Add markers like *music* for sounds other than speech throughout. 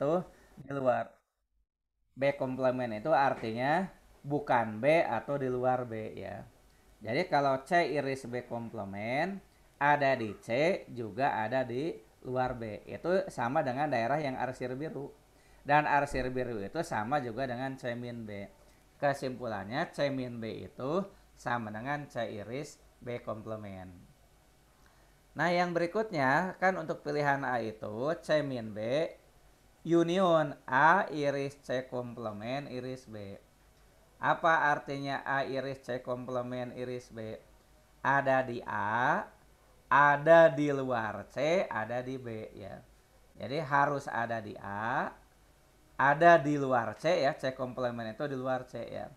itu di luar B komplement itu artinya bukan B atau di luar B ya. Jadi kalau C iris B komplement ada di C juga ada di luar B. Itu sama dengan daerah yang arsir biru. Dan arsir biru itu sama juga dengan C min B. Kesimpulannya C min B itu sama dengan C iris B komplement. Nah yang berikutnya kan untuk pilihan A itu C min B union A iris C komplement iris B. Apa artinya A iris C komplement iris B? Ada di A, ada di luar C, ada di B ya. Jadi harus ada di A, ada di luar C ya, C komplement itu di luar C ya.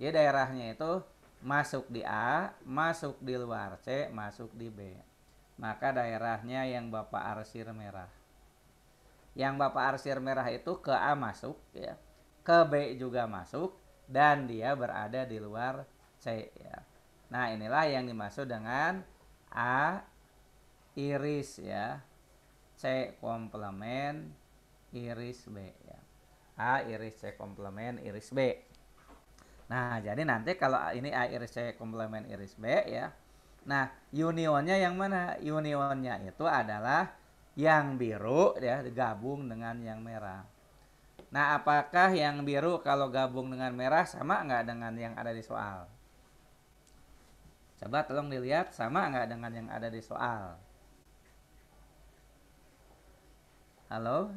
Jadi daerahnya itu masuk di A, masuk di luar C, masuk di B. Maka daerahnya yang Bapak arsir merah yang Bapak arsir merah itu ke A masuk ya. Ke B juga masuk dan dia berada di luar C ya. Nah, inilah yang dimaksud dengan A iris ya. C komplement iris B ya. A iris C komplement iris B. Nah, jadi nanti kalau ini A iris C komplement iris B ya. Nah, unionnya yang mana? Unionnya itu adalah yang biru ya digabung dengan yang merah. Nah, apakah yang biru kalau gabung dengan merah sama nggak dengan yang ada di soal? Coba tolong dilihat sama nggak dengan yang ada di soal. Halo?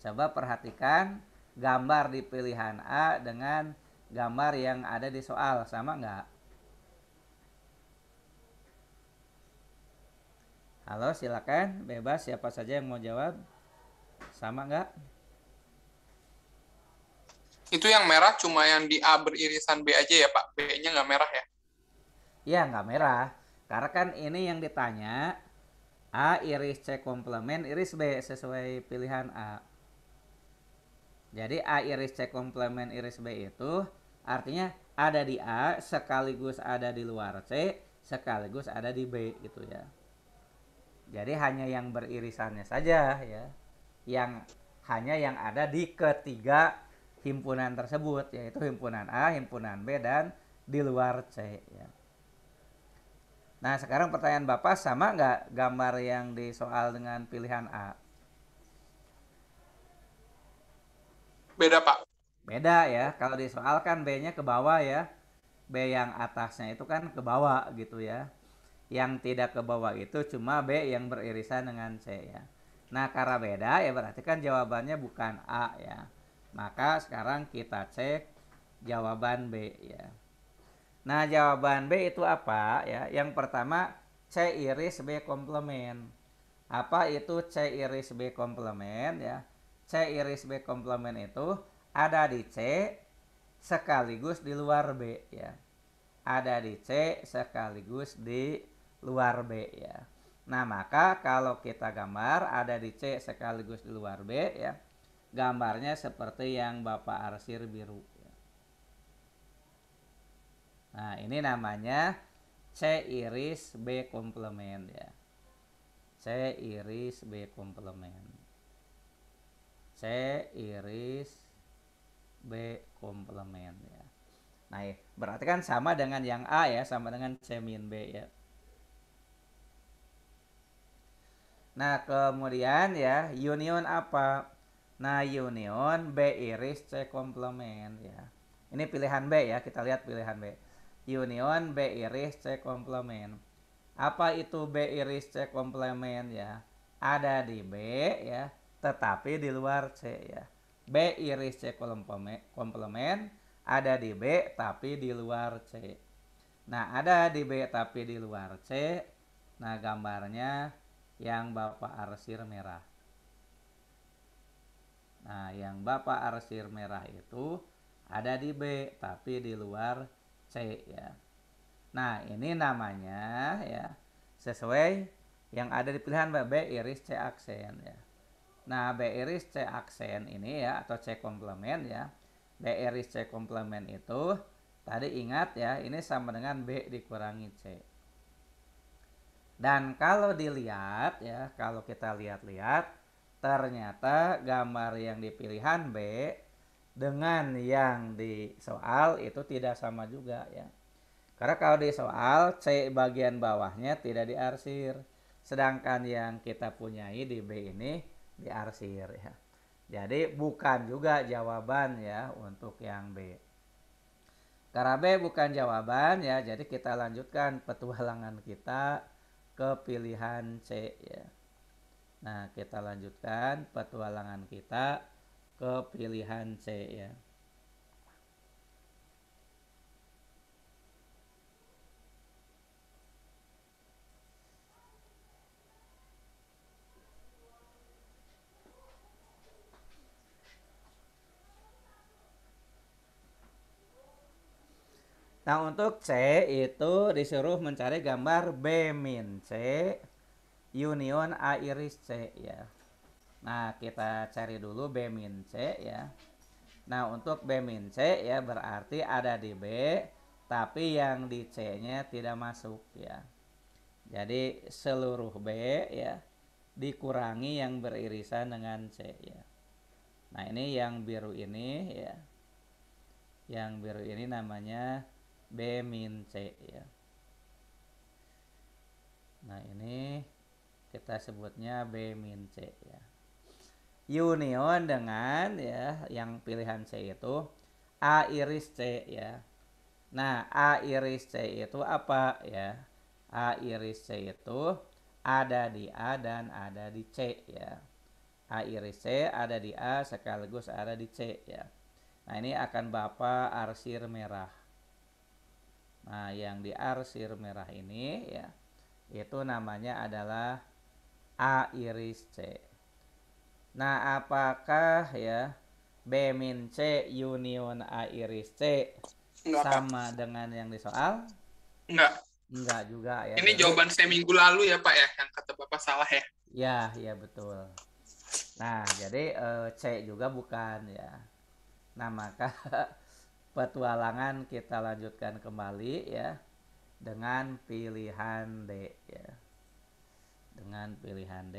Coba perhatikan gambar di pilihan A dengan gambar yang ada di soal sama nggak? Halo, silakan bebas siapa saja yang mau jawab. Sama nggak? Itu yang merah cuma yang di A beririsan B aja ya Pak? B-nya nggak merah ya? Iya, nggak merah. Karena kan ini yang ditanya A iris C komplement iris B sesuai pilihan A. Jadi A iris C komplement iris B itu artinya ada di A sekaligus ada di luar C sekaligus ada di B gitu ya. Jadi hanya yang beririsannya saja ya. Yang hanya yang ada di ketiga himpunan tersebut yaitu himpunan A, himpunan B dan di luar C ya. Nah, sekarang pertanyaan Bapak sama nggak gambar yang di soal dengan pilihan A? Beda, Pak. Beda ya. Kalau di soal kan B-nya ke bawah ya. B yang atasnya itu kan ke bawah gitu ya yang tidak ke bawah itu cuma B yang beririsan dengan C ya. Nah karena beda ya berarti kan jawabannya bukan A ya. Maka sekarang kita cek jawaban B ya. Nah jawaban B itu apa ya? Yang pertama C iris B komplement. Apa itu C iris B komplement ya? C iris B komplement itu ada di C sekaligus di luar B ya. Ada di C sekaligus di luar B ya. Nah, maka kalau kita gambar ada di C sekaligus di luar B ya. Gambarnya seperti yang Bapak arsir biru. ya. Nah, ini namanya C iris B komplement ya. C iris B komplement. C iris B komplement ya. Nah, ya, berarti kan sama dengan yang A ya, sama dengan C min B ya. Nah, kemudian ya union apa? Nah, union B iris C komplement ya. Ini pilihan B ya, kita lihat pilihan B. Union B iris C komplement. Apa itu B iris C komplement ya? Ada di B ya, tetapi di luar C ya. B iris C komplement ada di B tapi di luar C. Nah, ada di B tapi di luar C. Nah, gambarnya yang Bapak arsir merah. Nah, yang Bapak arsir merah itu ada di B tapi di luar C ya. Nah, ini namanya ya sesuai yang ada di pilihan B, B iris C aksen ya. Nah, B iris C aksen ini ya atau C komplement ya. B iris C komplement itu tadi ingat ya, ini sama dengan B dikurangi C. Dan kalau dilihat ya, kalau kita lihat-lihat ternyata gambar yang dipilihan B dengan yang di soal itu tidak sama juga ya. Karena kalau di soal C bagian bawahnya tidak diarsir, sedangkan yang kita punyai di B ini diarsir ya. Jadi bukan juga jawaban ya untuk yang B. Karena B bukan jawaban ya, jadi kita lanjutkan petualangan kita ke pilihan C ya. Nah, kita lanjutkan petualangan kita ke pilihan C ya. Nah untuk C itu disuruh mencari gambar B min C union A iris C ya. Nah kita cari dulu B min C ya. Nah untuk B min C ya berarti ada di B tapi yang di C nya tidak masuk ya. Jadi seluruh B ya dikurangi yang beririsan dengan C ya. Nah ini yang biru ini ya. Yang biru ini namanya B min C ya. Nah ini kita sebutnya B min C ya. Union dengan ya yang pilihan C itu A iris C ya. Nah A iris C itu apa ya? A iris C itu ada di A dan ada di C ya. A iris C ada di A sekaligus ada di C ya. Nah ini akan Bapak arsir merah. Nah, yang di arsir merah ini ya, itu namanya adalah A iris C. Nah, apakah ya B min C union A iris C Enggak, sama dengan yang di soal? Enggak. Enggak juga ya. Ini jawaban saya minggu lalu ya, Pak ya, yang kata Bapak salah ya. Ya, ya betul. Nah, jadi e, C juga bukan ya. Nah, maka *laughs* petualangan kita lanjutkan kembali ya dengan pilihan D ya. Dengan pilihan D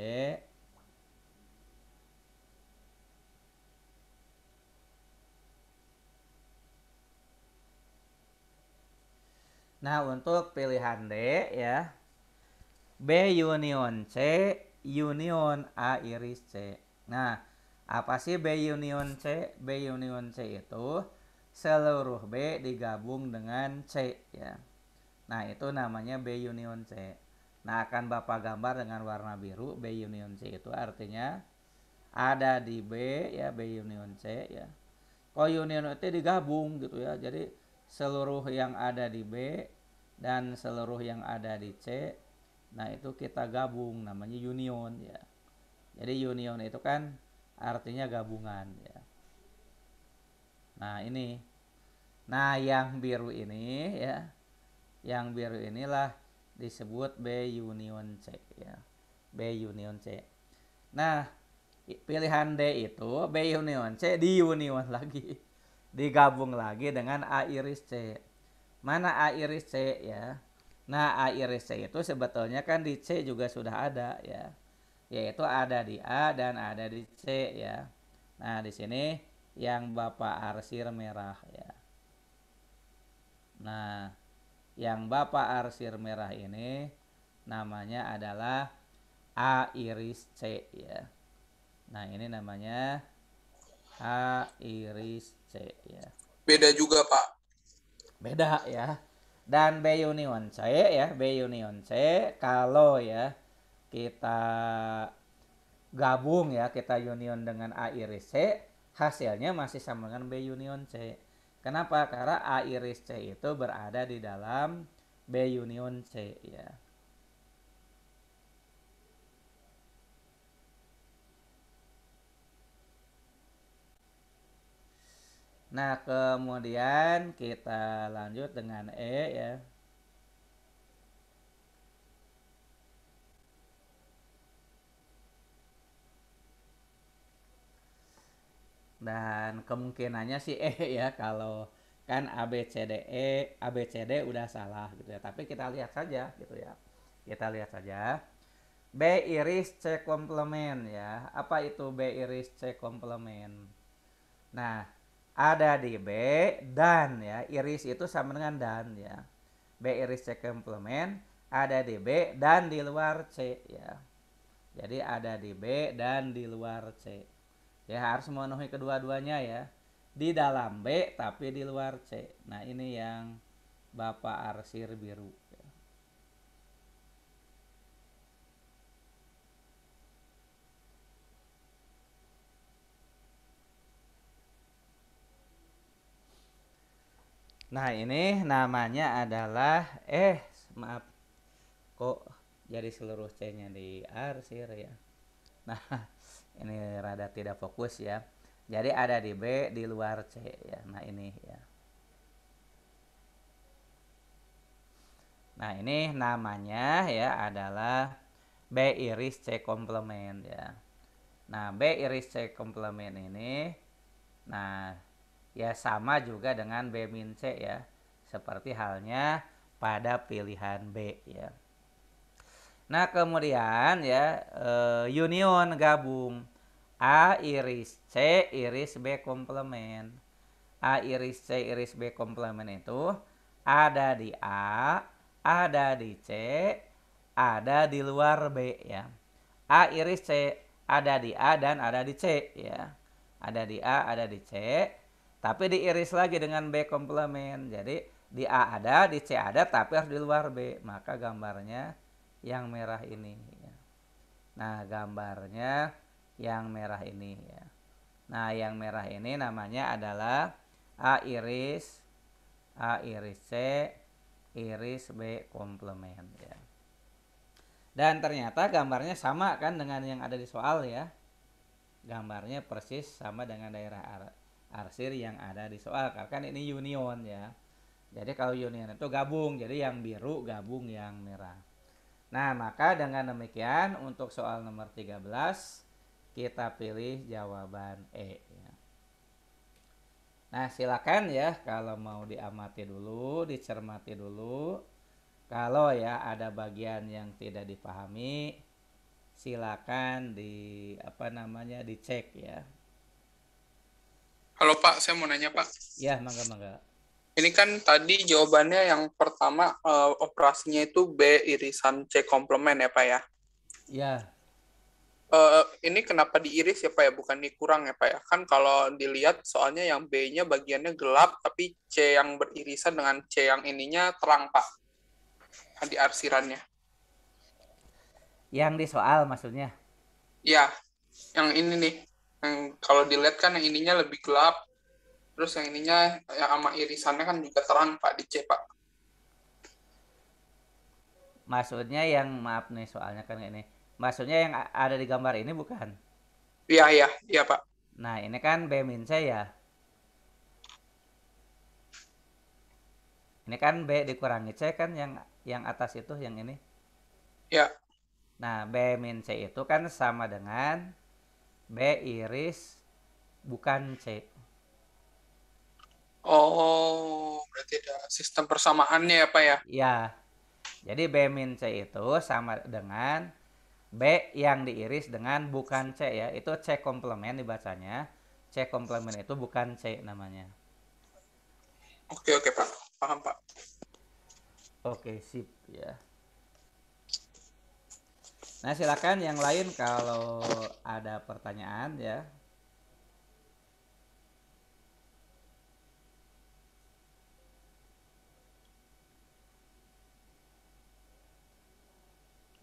Nah, untuk pilihan D ya. B union C union A iris C. Nah, apa sih B union C? B union C itu seluruh B digabung dengan C ya. Nah, itu namanya B union C. Nah, akan Bapak gambar dengan warna biru B union C itu artinya ada di B ya B union C ya. union itu digabung gitu ya. Jadi seluruh yang ada di B dan seluruh yang ada di C nah itu kita gabung namanya union ya. Jadi union itu kan artinya gabungan ya. Nah, ini. Nah, yang biru ini ya. Yang biru inilah disebut B union C ya. B union C. Nah, pilihan D itu B union C di union lagi. *laughs* Digabung lagi dengan A iris C. Mana A iris C ya? Nah, A iris C itu sebetulnya kan di C juga sudah ada ya. Yaitu ada di A dan ada di C ya. Nah, di sini yang Bapak arsir merah ya. Nah, yang Bapak arsir merah ini namanya adalah A iris C ya. Nah, ini namanya A iris C ya. Beda juga, Pak. Beda ya. Dan B union C ya, B union C kalau ya kita gabung ya kita union dengan A iris C hasilnya masih sama dengan B union C. Kenapa? Karena A iris C itu berada di dalam B union C ya. Nah, kemudian kita lanjut dengan E ya. dan kemungkinannya sih eh ya kalau kan ABCDE ABCD udah salah gitu ya tapi kita lihat saja gitu ya kita lihat saja B iris C komplement ya apa itu B iris C komplement nah ada di B dan ya iris itu sama dengan dan ya B iris C komplement ada di B dan di luar C ya jadi ada di B dan di luar C ya harus memenuhi kedua-duanya ya. Di dalam B tapi di luar C. Nah, ini yang Bapak arsir biru. Nah, ini namanya adalah eh maaf kok jadi seluruh C-nya di arsir ya. Nah, ini rada tidak fokus ya jadi ada di B di luar C ya nah ini ya nah ini namanya ya adalah B iris C komplement ya nah B iris C komplement ini nah ya sama juga dengan B min C ya seperti halnya pada pilihan B ya Nah kemudian ya e, union gabung A iris C iris B komplement. A iris C iris B komplement itu ada di A, ada di C, ada di luar B ya. A iris C ada di A dan ada di C ya. Ada di A, ada di C, tapi diiris lagi dengan B komplement. Jadi di A ada, di C ada, tapi harus di luar B. Maka gambarnya yang merah ini ya. nah gambarnya yang merah ini ya. nah yang merah ini namanya adalah A iris A iris C iris B komplement ya. dan ternyata gambarnya sama kan dengan yang ada di soal ya gambarnya persis sama dengan daerah arsir yang ada di soal kan ini union ya jadi kalau union itu gabung jadi yang biru gabung yang merah Nah, maka dengan demikian untuk soal nomor 13 kita pilih jawaban E ya. Nah, silakan ya kalau mau diamati dulu, dicermati dulu. Kalau ya ada bagian yang tidak dipahami, silakan di apa namanya dicek ya. Halo Pak, saya mau nanya Pak. Ya, mangga mangga. Ini kan tadi jawabannya yang pertama uh, operasinya itu B irisan C komplement ya Pak ya? Iya. Uh, ini kenapa diiris ya Pak ya, bukan dikurang ya Pak ya? Kan kalau dilihat soalnya yang B-nya bagiannya gelap, tapi C yang beririsan dengan C yang ininya terang Pak. Di arsirannya. Yang di soal maksudnya? Iya, yang ini nih. Yang kalau dilihat kan yang ininya lebih gelap, Terus yang ininya yang sama irisannya kan juga terang Pak di C Pak. Maksudnya yang maaf nih soalnya kan ini. Maksudnya yang ada di gambar ini bukan? Iya iya iya Pak. Nah ini kan B min C ya. Ini kan B dikurangi C kan yang yang atas itu yang ini. Ya. Nah, B min C itu kan sama dengan B iris bukan C. Oh, berarti ada sistem persamaannya apa ya, ya? Iya. Jadi B min C itu sama dengan B yang diiris dengan bukan C ya. Itu C komplement dibacanya. C komplement itu bukan C namanya. Oke, oke, Pak. Paham, Pak. Oke, sip ya. Nah, silakan yang lain kalau ada pertanyaan ya.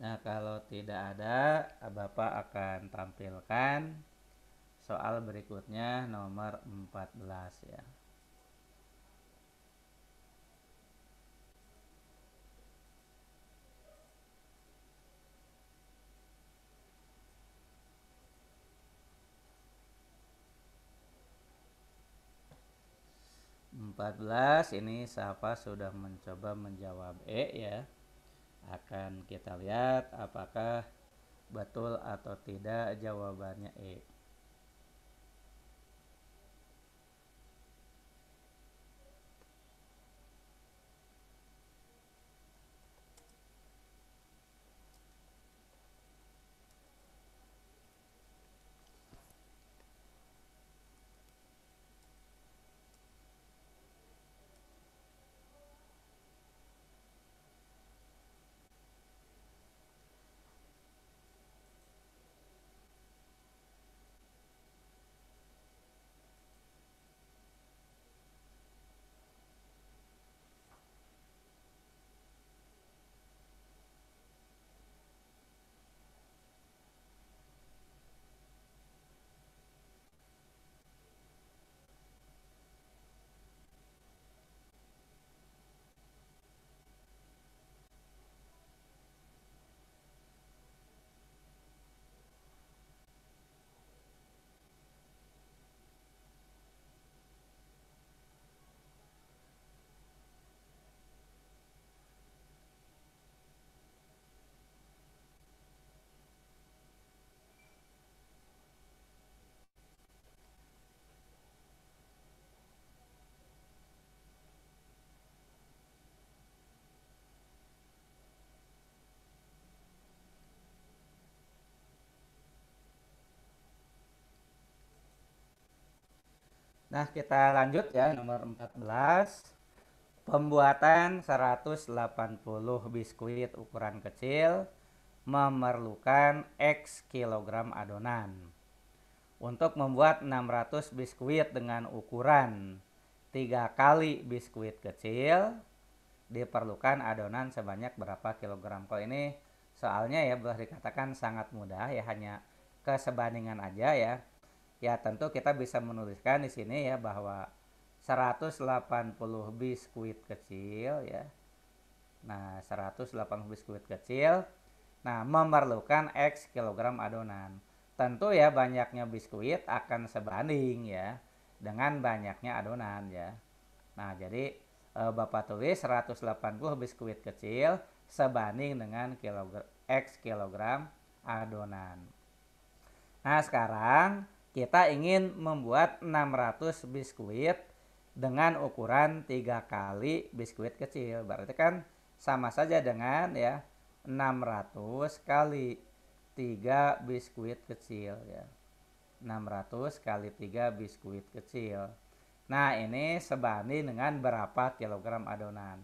Nah, kalau tidak ada, Bapak akan tampilkan soal berikutnya nomor 14 ya. Empat belas ini siapa sudah mencoba menjawab E ya akan kita lihat apakah betul atau tidak jawabannya E Nah, kita lanjut ya nomor 14. Pembuatan 180 biskuit ukuran kecil memerlukan X kilogram adonan. Untuk membuat 600 biskuit dengan ukuran 3 kali biskuit kecil diperlukan adonan sebanyak berapa kilogram. Kalau ini soalnya ya boleh dikatakan sangat mudah ya hanya kesebandingan aja ya ya tentu kita bisa menuliskan di sini ya bahwa 180 biskuit kecil ya. Nah, 180 biskuit kecil nah memerlukan X kilogram adonan. Tentu ya banyaknya biskuit akan sebanding ya dengan banyaknya adonan ya. Nah, jadi e, Bapak tulis 180 biskuit kecil sebanding dengan kilogram X kilogram adonan. Nah, sekarang kita ingin membuat 600 biskuit dengan ukuran 3 kali biskuit kecil. Berarti kan sama saja dengan ya 600 kali 3 biskuit kecil ya. 600 kali 3 biskuit kecil. Nah, ini sebanding dengan berapa kilogram adonan.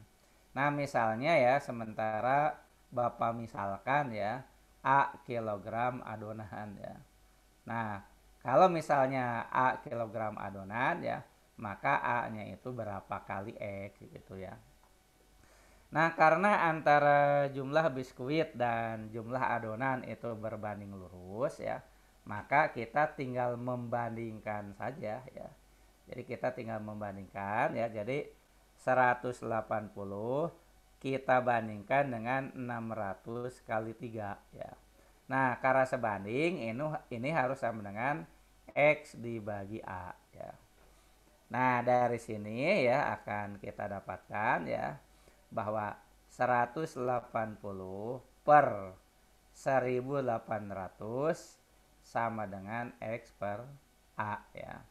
Nah, misalnya ya sementara Bapak misalkan ya A kilogram adonan ya. Nah, kalau misalnya A kilogram adonan ya, maka A-nya itu berapa kali X gitu ya. Nah, karena antara jumlah biskuit dan jumlah adonan itu berbanding lurus ya, maka kita tinggal membandingkan saja ya. Jadi kita tinggal membandingkan ya. Jadi 180 kita bandingkan dengan 600 kali 3 ya. Nah, karena sebanding ini harus sama dengan X dibagi A ya. Nah, dari sini ya akan kita dapatkan ya bahwa 180 per 1800 sama dengan X per A ya.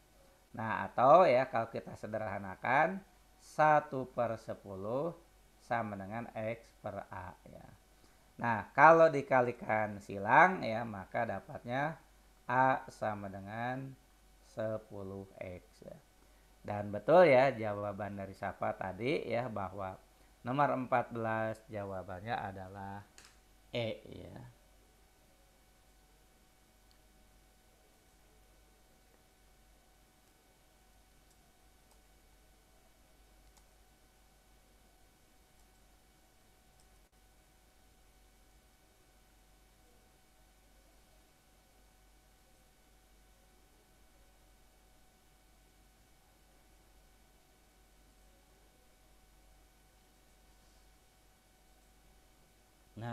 Nah, atau ya kalau kita sederhanakan 1 per 10 sama dengan X per A ya. Nah, kalau dikalikan silang ya maka dapatnya A sama dengan 10X ya. Dan betul ya jawaban dari Safa tadi ya bahwa nomor 14 jawabannya adalah E ya.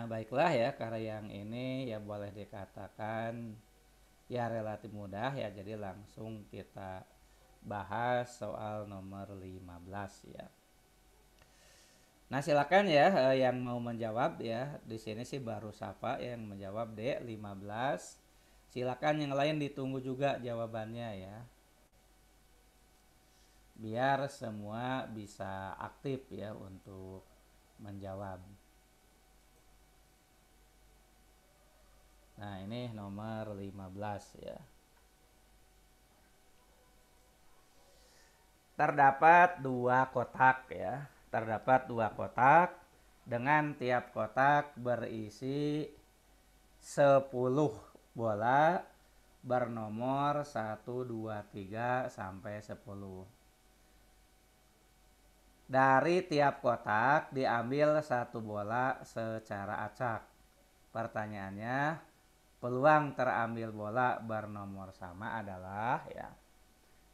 baiklah ya karena yang ini ya boleh dikatakan ya relatif mudah ya. Jadi langsung kita bahas soal nomor 15 ya. Nah, silakan ya eh, yang mau menjawab ya. Di sini sih baru siapa yang menjawab D 15. Silakan yang lain ditunggu juga jawabannya ya. Biar semua bisa aktif ya untuk menjawab. Nah, ini nomor 15 ya. Terdapat dua kotak ya. Terdapat dua kotak dengan tiap kotak berisi 10 bola bernomor 1 2 3 sampai 10. Dari tiap kotak diambil satu bola secara acak. Pertanyaannya, peluang terambil bola bernomor sama adalah ya.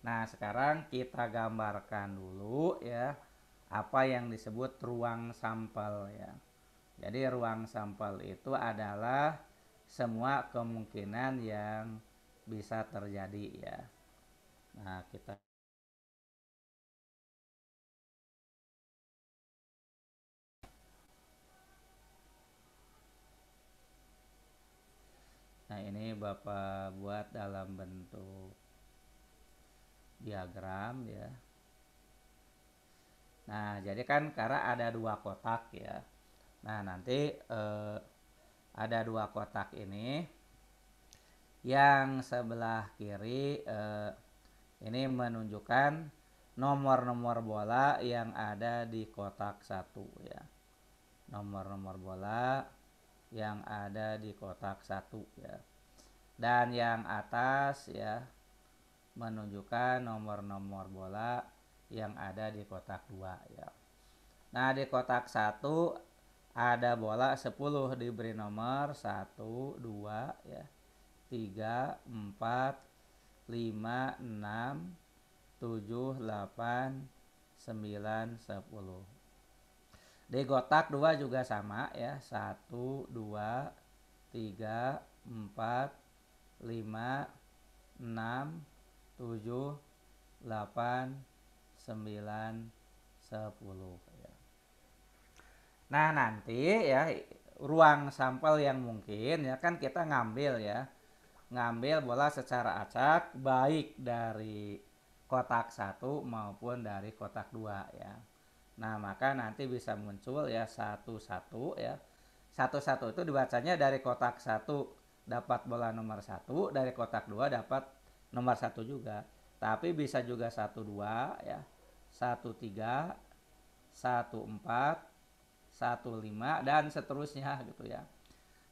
Nah, sekarang kita gambarkan dulu ya apa yang disebut ruang sampel ya. Jadi ruang sampel itu adalah semua kemungkinan yang bisa terjadi ya. Nah, kita Nah ini Bapak buat dalam bentuk diagram ya. Nah jadi kan karena ada dua kotak ya. Nah nanti eh, ada dua kotak ini yang sebelah kiri eh, ini menunjukkan nomor-nomor bola yang ada di kotak satu ya. Nomor-nomor bola yang ada di kotak satu ya dan yang atas ya menunjukkan nomor-nomor bola yang ada di kotak dua ya nah di kotak satu ada bola 10 diberi nomor 1 2 ya 3 4 5 6 7 8 9 10 di kotak dua juga sama ya satu dua tiga empat lima enam tujuh delapan sembilan sepuluh ya. nah nanti ya ruang sampel yang mungkin ya kan kita ngambil ya ngambil bola secara acak baik dari kotak satu maupun dari kotak dua ya Nah, maka nanti bisa muncul ya satu-satu ya. Satu-satu itu dibacanya dari kotak satu dapat bola nomor satu, dari kotak dua dapat nomor satu juga. Tapi bisa juga satu dua ya, satu tiga, satu empat, satu lima dan seterusnya gitu ya.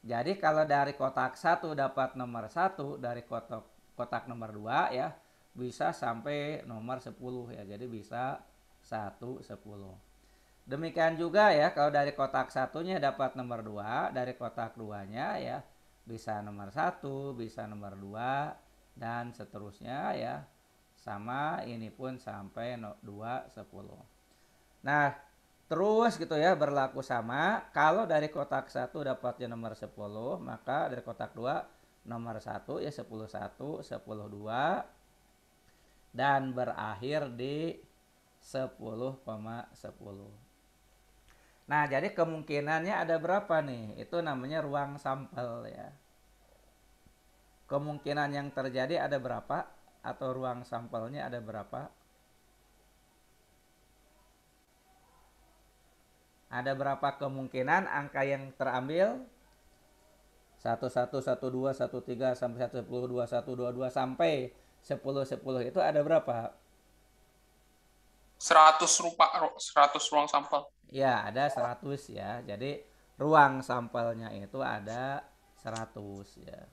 Jadi kalau dari kotak satu dapat nomor satu, dari kotak kotak nomor dua ya bisa sampai nomor sepuluh ya. Jadi bisa 1, 10. Demikian juga ya kalau dari kotak satunya dapat nomor 2, dari kotak duanya ya bisa nomor 1, bisa nomor 2 dan seterusnya ya. Sama ini pun sampai 2, 10. Nah, Terus gitu ya berlaku sama. Kalau dari kotak 1 dapatnya nomor 10, maka dari kotak 2 nomor 1 ya 11 1, 10 dan berakhir di 10, 10. Nah, jadi kemungkinannya ada berapa nih? Itu namanya ruang sampel ya. Kemungkinan yang terjadi ada berapa? Atau ruang sampelnya ada berapa? Ada berapa kemungkinan angka yang terambil? 1, 1, 1, 2, 1, 3, sampai 1, 10, 2, 1, 2, 2, sampai 10, 10 itu ada berapa? 100 rupa 100 ruang sampel. Ya, ada 100 ya. Jadi ruang sampelnya itu ada 100 ya.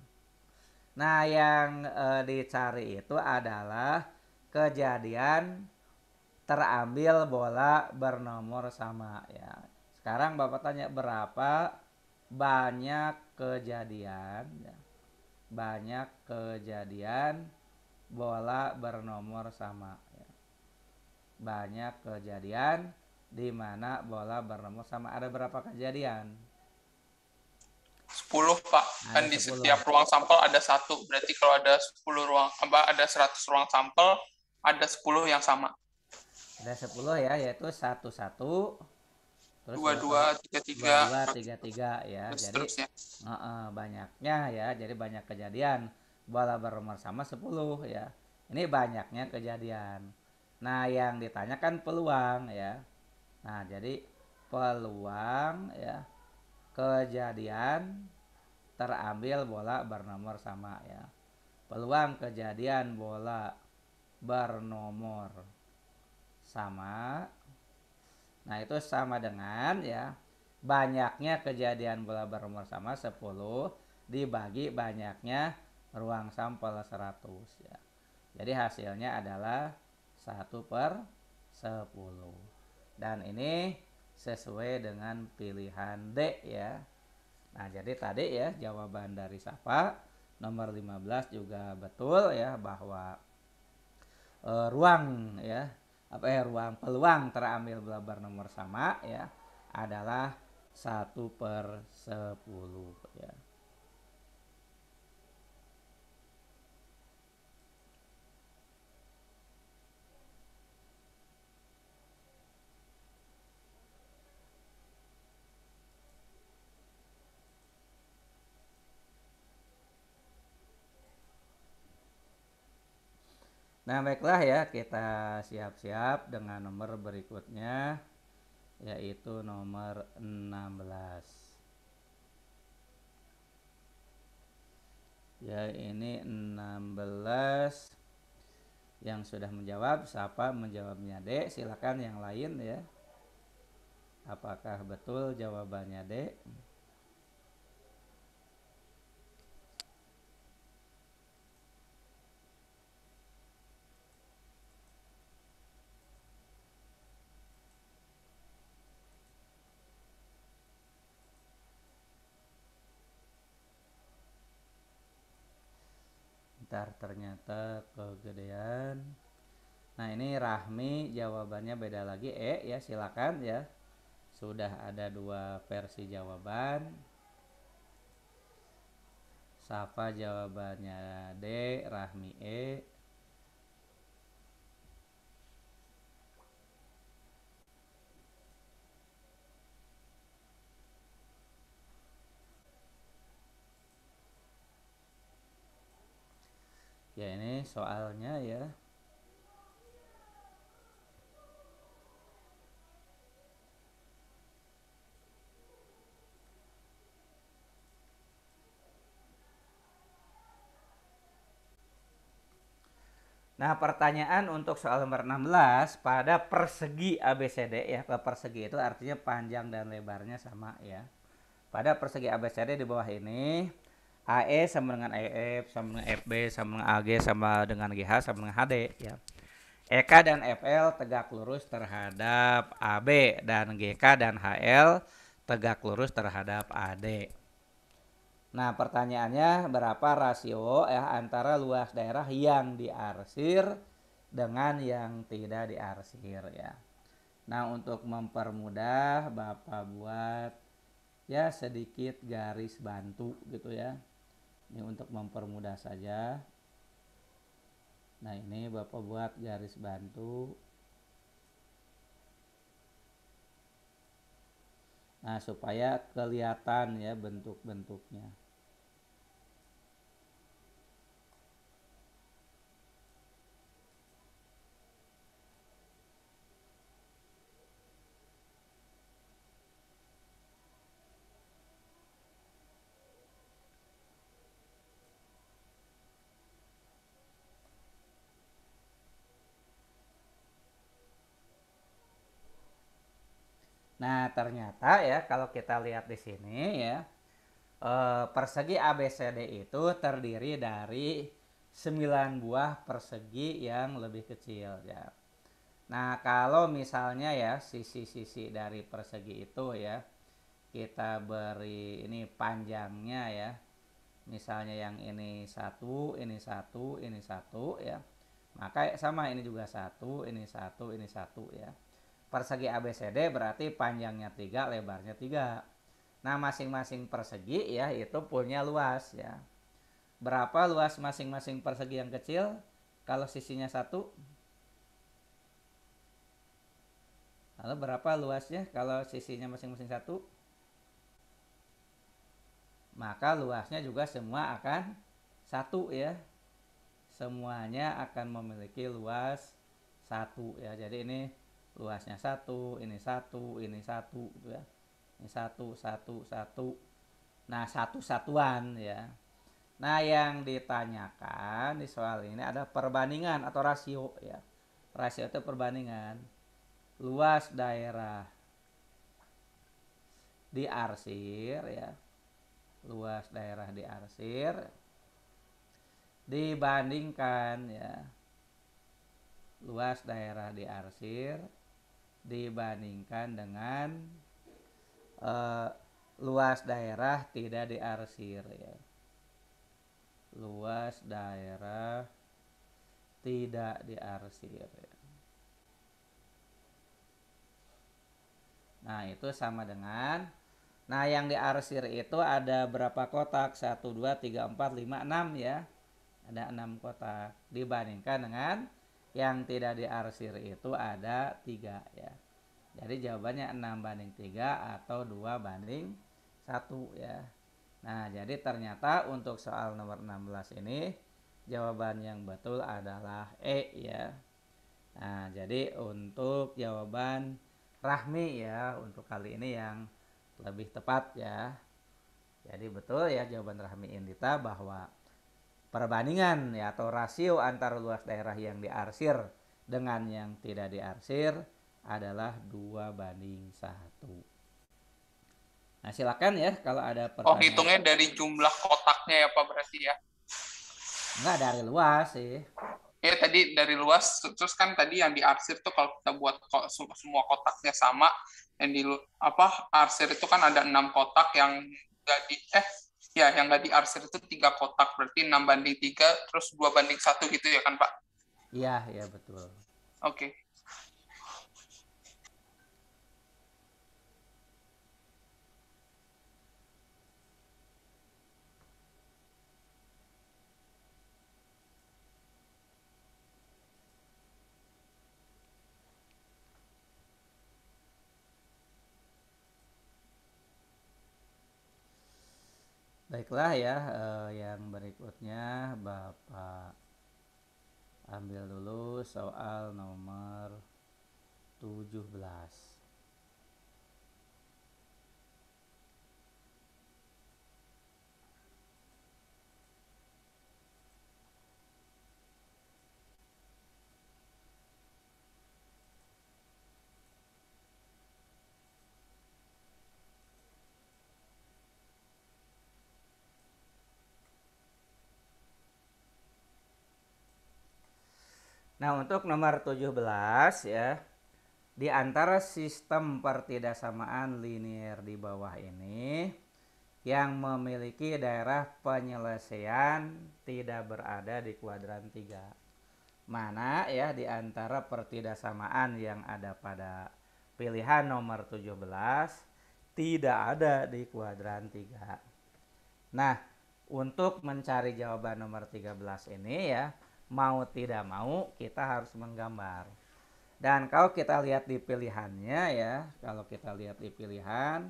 Nah, yang e, dicari itu adalah kejadian terambil bola bernomor sama ya. Sekarang Bapak tanya berapa banyak kejadian ya. Banyak kejadian bola bernomor sama banyak kejadian di mana bola bertemu sama ada berapa kejadian? 10 Pak. Ada kan 10. di setiap ruang sampel ada satu. Berarti kalau ada 10 ruang apa ada 100 ruang sampel, ada 10 yang sama. Ada 10 ya, yaitu satu satu terus dua dua tiga tiga dua tiga tiga ya terus, jadi Uh, uh, banyaknya ya jadi banyak kejadian bola bernomor sama 10 ya ini banyaknya kejadian Nah, yang ditanyakan peluang ya. Nah, jadi peluang ya kejadian terambil bola bernomor sama ya. Peluang kejadian bola bernomor sama. Nah, itu sama dengan ya banyaknya kejadian bola bernomor sama 10 dibagi banyaknya ruang sampel 100 ya. Jadi hasilnya adalah 1 per 10 dan ini sesuai dengan pilihan D ya Nah jadi tadi ya jawaban dari Safa nomor 15 juga betul ya bahwa e, ruang ya apa ya ruang peluang terambil belabar nomor sama ya adalah 1 per 10 Nah, baiklah ya, kita siap-siap dengan nomor berikutnya yaitu nomor 16. Ya, ini 16 yang sudah menjawab, siapa menjawabnya D, silakan yang lain ya. Apakah betul jawabannya D? ternyata kegedean nah ini Rahmi jawabannya beda lagi E ya silakan ya sudah ada dua versi jawaban Safa jawabannya D Rahmi E ya ini soalnya ya Nah, pertanyaan untuk soal nomor 16 pada persegi ABCD ya. Persegi itu artinya panjang dan lebarnya sama ya. Pada persegi ABCD di bawah ini AE sama dengan EF sama dengan FB sama dengan AG sama dengan GH sama dengan HD ya. EK dan FL tegak lurus terhadap AB dan GK dan HL tegak lurus terhadap AD. Nah, pertanyaannya berapa rasio ya antara luas daerah yang diarsir dengan yang tidak diarsir ya. Nah, untuk mempermudah Bapak buat ya sedikit garis bantu gitu ya ini untuk mempermudah saja nah ini bapak buat garis bantu nah supaya kelihatan ya bentuk-bentuknya Nah, ternyata ya kalau kita lihat di sini ya eh, persegi ABCD itu terdiri dari 9 buah persegi yang lebih kecil ya. Nah, kalau misalnya ya sisi-sisi dari persegi itu ya kita beri ini panjangnya ya. Misalnya yang ini satu, ini satu, ini satu ya. Maka sama ini juga satu, ini satu, ini satu ya persegi ABCD berarti panjangnya 3, lebarnya 3. Nah, masing-masing persegi ya itu punya luas ya. Berapa luas masing-masing persegi yang kecil? Kalau sisinya satu. Lalu berapa luasnya kalau sisinya masing-masing satu? Maka luasnya juga semua akan satu ya. Semuanya akan memiliki luas satu ya. Jadi ini luasnya satu ini satu ini satu gitu ya ini satu satu satu nah satu satuan ya nah yang ditanyakan di soal ini ada perbandingan atau rasio ya rasio itu perbandingan luas daerah diarsir ya luas daerah diarsir dibandingkan ya luas daerah diarsir dibandingkan dengan uh, luas daerah tidak diarsir ya. Luas daerah tidak diarsir ya. Nah, itu sama dengan Nah, yang diarsir itu ada berapa kotak? 1 2 3 4 5 6 ya. Ada enam kotak dibandingkan dengan yang tidak diarsir itu ada tiga ya jadi jawabannya 6 banding 3 atau 2 banding 1 ya nah jadi ternyata untuk soal nomor 16 ini jawaban yang betul adalah E ya nah jadi untuk jawaban Rahmi ya untuk kali ini yang lebih tepat ya jadi betul ya jawaban Rahmi Indita bahwa perbandingan ya atau rasio antar luas daerah yang diarsir dengan yang tidak diarsir adalah dua banding satu. Nah, silakan ya kalau ada oh, pertanyaan. Oh, hitungnya dari jumlah kotaknya ya Pak berarti ya. Enggak dari luas sih. Ya tadi dari luas terus kan tadi yang diarsir tuh kalau kita buat semua kotaknya sama yang di apa arsir itu kan ada enam kotak yang jadi eh ya yang tadi arsir itu tiga kotak berarti enam banding tiga terus dua banding satu gitu ya kan pak iya iya betul oke Baiklah ya, eh, yang berikutnya Bapak ambil dulu soal nomor 17. Nah, untuk nomor 17 ya, di antara sistem pertidaksamaan linier di bawah ini yang memiliki daerah penyelesaian tidak berada di kuadran 3. Mana ya di antara pertidaksamaan yang ada pada pilihan nomor 17 tidak ada di kuadran 3. Nah, untuk mencari jawaban nomor 13 ini ya, mau tidak mau kita harus menggambar. Dan kalau kita lihat di pilihannya ya, kalau kita lihat di pilihan,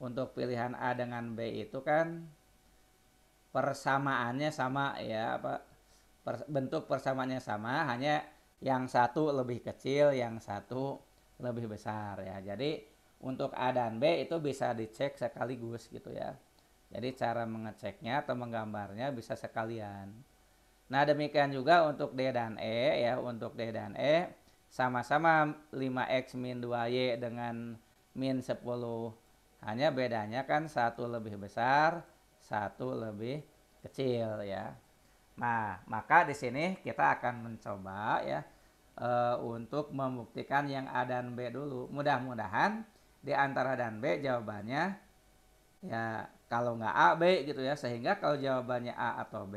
untuk pilihan A dengan B itu kan persamaannya sama ya apa per, bentuk persamaannya sama hanya yang satu lebih kecil yang satu lebih besar ya jadi untuk A dan B itu bisa dicek sekaligus gitu ya jadi cara mengeceknya atau menggambarnya bisa sekalian Nah demikian juga untuk D dan E ya untuk D dan E sama-sama 5X min 2Y dengan min 10 hanya bedanya kan satu lebih besar satu lebih kecil ya. Nah maka di sini kita akan mencoba ya e, untuk membuktikan yang A dan B dulu. Mudah-mudahan di antara dan B jawabannya ya kalau nggak A B gitu ya sehingga kalau jawabannya A atau B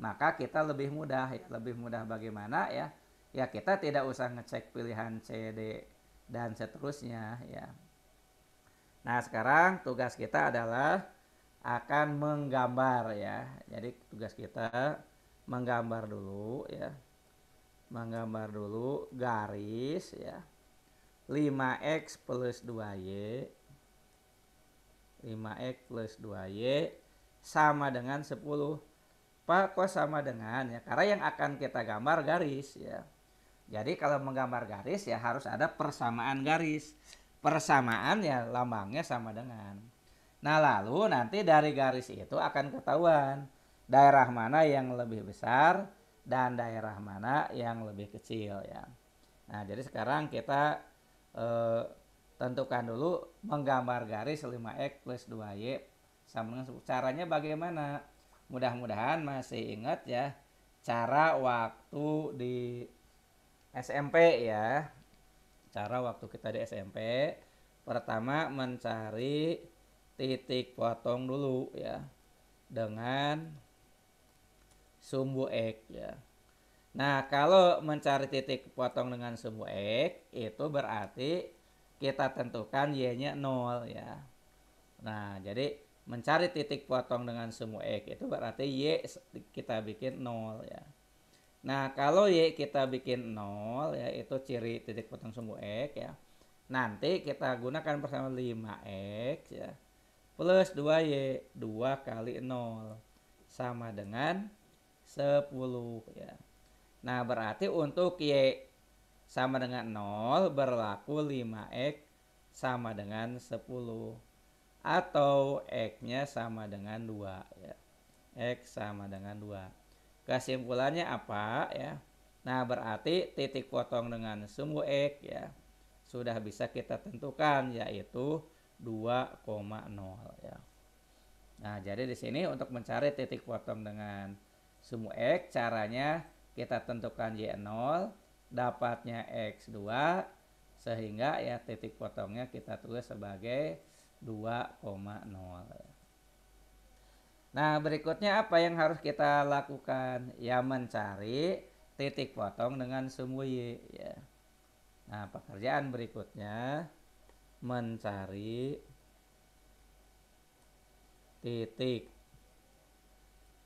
maka kita lebih mudah ya lebih mudah bagaimana ya ya kita tidak usah ngecek pilihan C D dan seterusnya ya nah sekarang tugas kita adalah akan menggambar ya jadi tugas kita menggambar dulu ya menggambar dulu garis ya 5x plus 2y 5x plus 2y sama dengan 10 Pak sama dengan ya karena yang akan kita gambar garis ya. Jadi kalau menggambar garis ya harus ada persamaan garis. Persamaan ya lambangnya sama dengan. Nah lalu nanti dari garis itu akan ketahuan daerah mana yang lebih besar dan daerah mana yang lebih kecil ya. Nah jadi sekarang kita eh, tentukan dulu menggambar garis 5x plus 2y sama dengan caranya bagaimana mudah-mudahan masih ingat ya cara waktu di SMP ya cara waktu kita di SMP pertama mencari titik potong dulu ya dengan sumbu X ya Nah kalau mencari titik potong dengan sumbu X itu berarti kita tentukan Y nya 0 ya Nah jadi mencari titik potong dengan semua X itu berarti Y kita bikin 0 ya. Nah kalau Y kita bikin 0 ya itu ciri titik potong semua X ya. Nanti kita gunakan bersama 5X ya plus 2Y 2 kali 0 sama dengan 10 ya. Nah berarti untuk Y sama dengan 0 berlaku 5X sama dengan 10 atau X-nya sama dengan 2 ya. X sama dengan 2. Kesimpulannya apa ya? Nah, berarti titik potong dengan sumbu X ya sudah bisa kita tentukan yaitu 2,0 ya. Nah, jadi di sini untuk mencari titik potong dengan sumbu X caranya kita tentukan Y0 dapatnya X2 sehingga ya titik potongnya kita tulis sebagai 2,0. Nah, berikutnya apa yang harus kita lakukan? Ya, mencari titik potong dengan sumbu Y. Ya. Nah, pekerjaan berikutnya mencari titik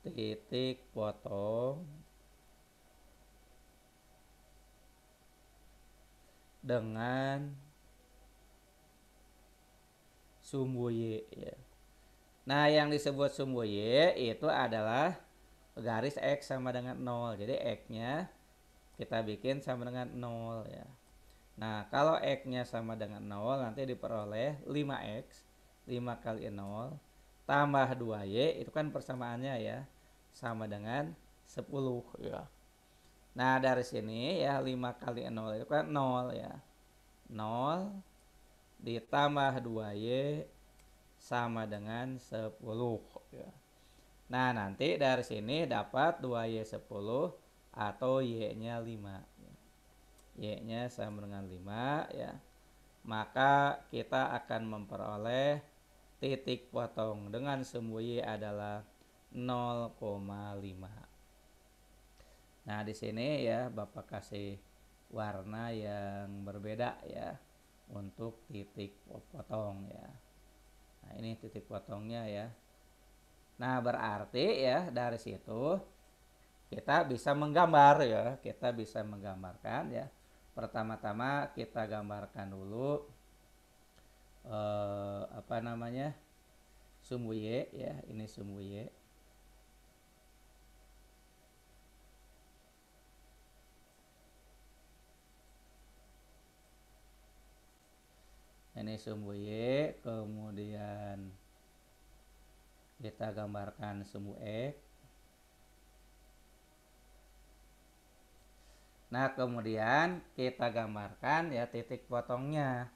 titik potong dengan y. ya. Nah, yang disebut sumbu y itu adalah garis X sama dengan 0. Jadi X-nya kita bikin sama dengan 0 ya. Nah, kalau X-nya sama dengan 0 nanti diperoleh 5X. 5 kali 0 tambah 2Y itu kan persamaannya ya sama dengan 10 ya. Nah, dari sini ya 5 kali 0 itu kan 0 ya. 0 ditambah 2Y sama dengan 10. Ya. Nah, nanti dari sini dapat 2Y 10 atau Y-nya 5. Y-nya ya. sama dengan 5 ya. Maka kita akan memperoleh titik potong dengan sumbu Y adalah 0,5. Nah, di sini ya Bapak kasih warna yang berbeda ya untuk titik potong ya. Nah, ini titik potongnya ya. Nah, berarti ya dari situ kita bisa menggambar ya, kita bisa menggambarkan ya. Pertama-tama kita gambarkan dulu eh, apa namanya? sumbu Y ya, ini sumbu Y. ini sumbu Y kemudian kita gambarkan sumbu X nah kemudian kita gambarkan ya titik potongnya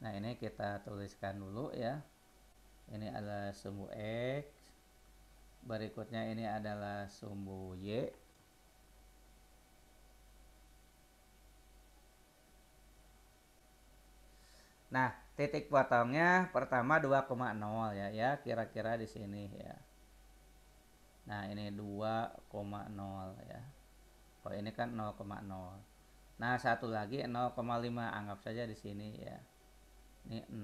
nah ini kita tuliskan dulu ya ini adalah sumbu X berikutnya ini adalah sumbu Y Nah, titik potongnya pertama 2,0 ya ya kira-kira di sini ya. Nah, ini 2,0 ya. oh ini kan 0,0. Nah, satu lagi 0,5 anggap saja di sini ya. Ini 0,5.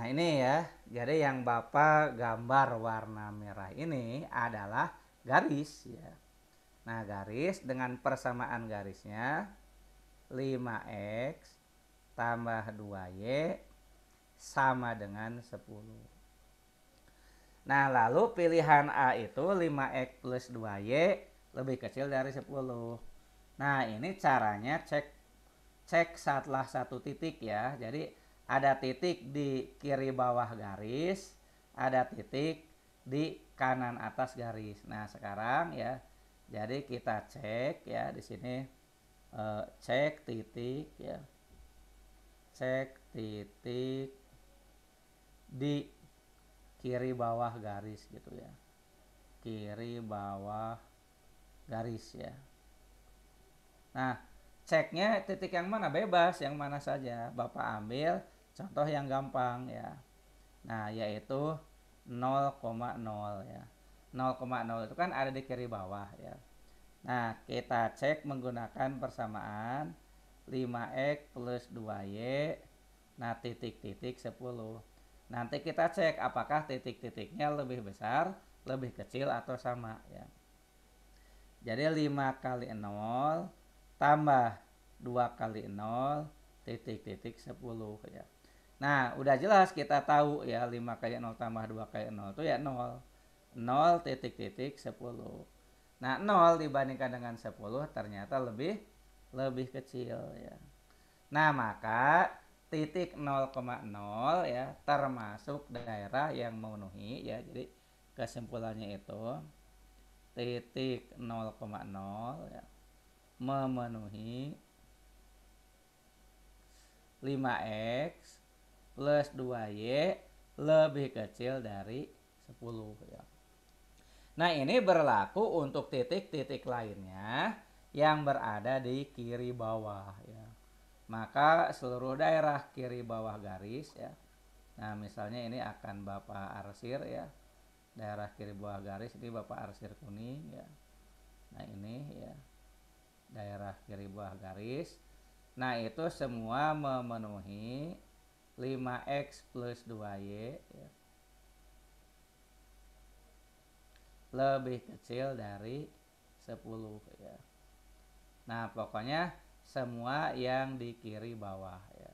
Nah ini ya, jadi yang Bapak gambar warna merah ini adalah garis ya. Nah garis dengan persamaan garisnya 5X tambah 2Y sama dengan 10. Nah lalu pilihan A itu 5X plus 2Y lebih kecil dari 10. Nah ini caranya cek cek setelah satu titik ya. Jadi ada titik di kiri bawah garis, ada titik di kanan atas garis. Nah, sekarang ya, jadi kita cek ya di sini e, cek titik ya. Cek titik di kiri bawah garis gitu ya. Kiri bawah garis ya. Nah, ceknya titik yang mana bebas, yang mana saja. Bapak ambil Contoh yang gampang ya. Nah, yaitu 0,0 ya. 0,0 itu kan ada di kiri bawah ya. Nah, kita cek menggunakan persamaan 5X plus 2Y. Nah, titik-titik 10. Nanti kita cek apakah titik-titiknya lebih besar, lebih kecil, atau sama ya. Jadi 5 kali 0 tambah 2 kali 0 titik-titik 10 ya. Nah, udah jelas kita tahu ya 5 kayak 0 tambah 2 kayak 0 itu ya 0. 0 titik titik 10. Nah, 0 dibandingkan dengan 10 ternyata lebih lebih kecil ya. Nah, maka titik 0,0 ya termasuk daerah yang memenuhi ya. Jadi kesimpulannya itu titik 0,0 ya memenuhi 5x plus 2y lebih kecil dari 10 ya. Nah ini berlaku untuk titik-titik lainnya yang berada di kiri bawah ya. Maka seluruh daerah kiri bawah garis ya. Nah misalnya ini akan Bapak arsir ya. Daerah kiri bawah garis ini Bapak arsir kuning ya. Nah ini ya daerah kiri bawah garis. Nah itu semua memenuhi 5x plus 2y ya. lebih kecil dari 10 ya. Nah pokoknya semua yang di kiri bawah ya.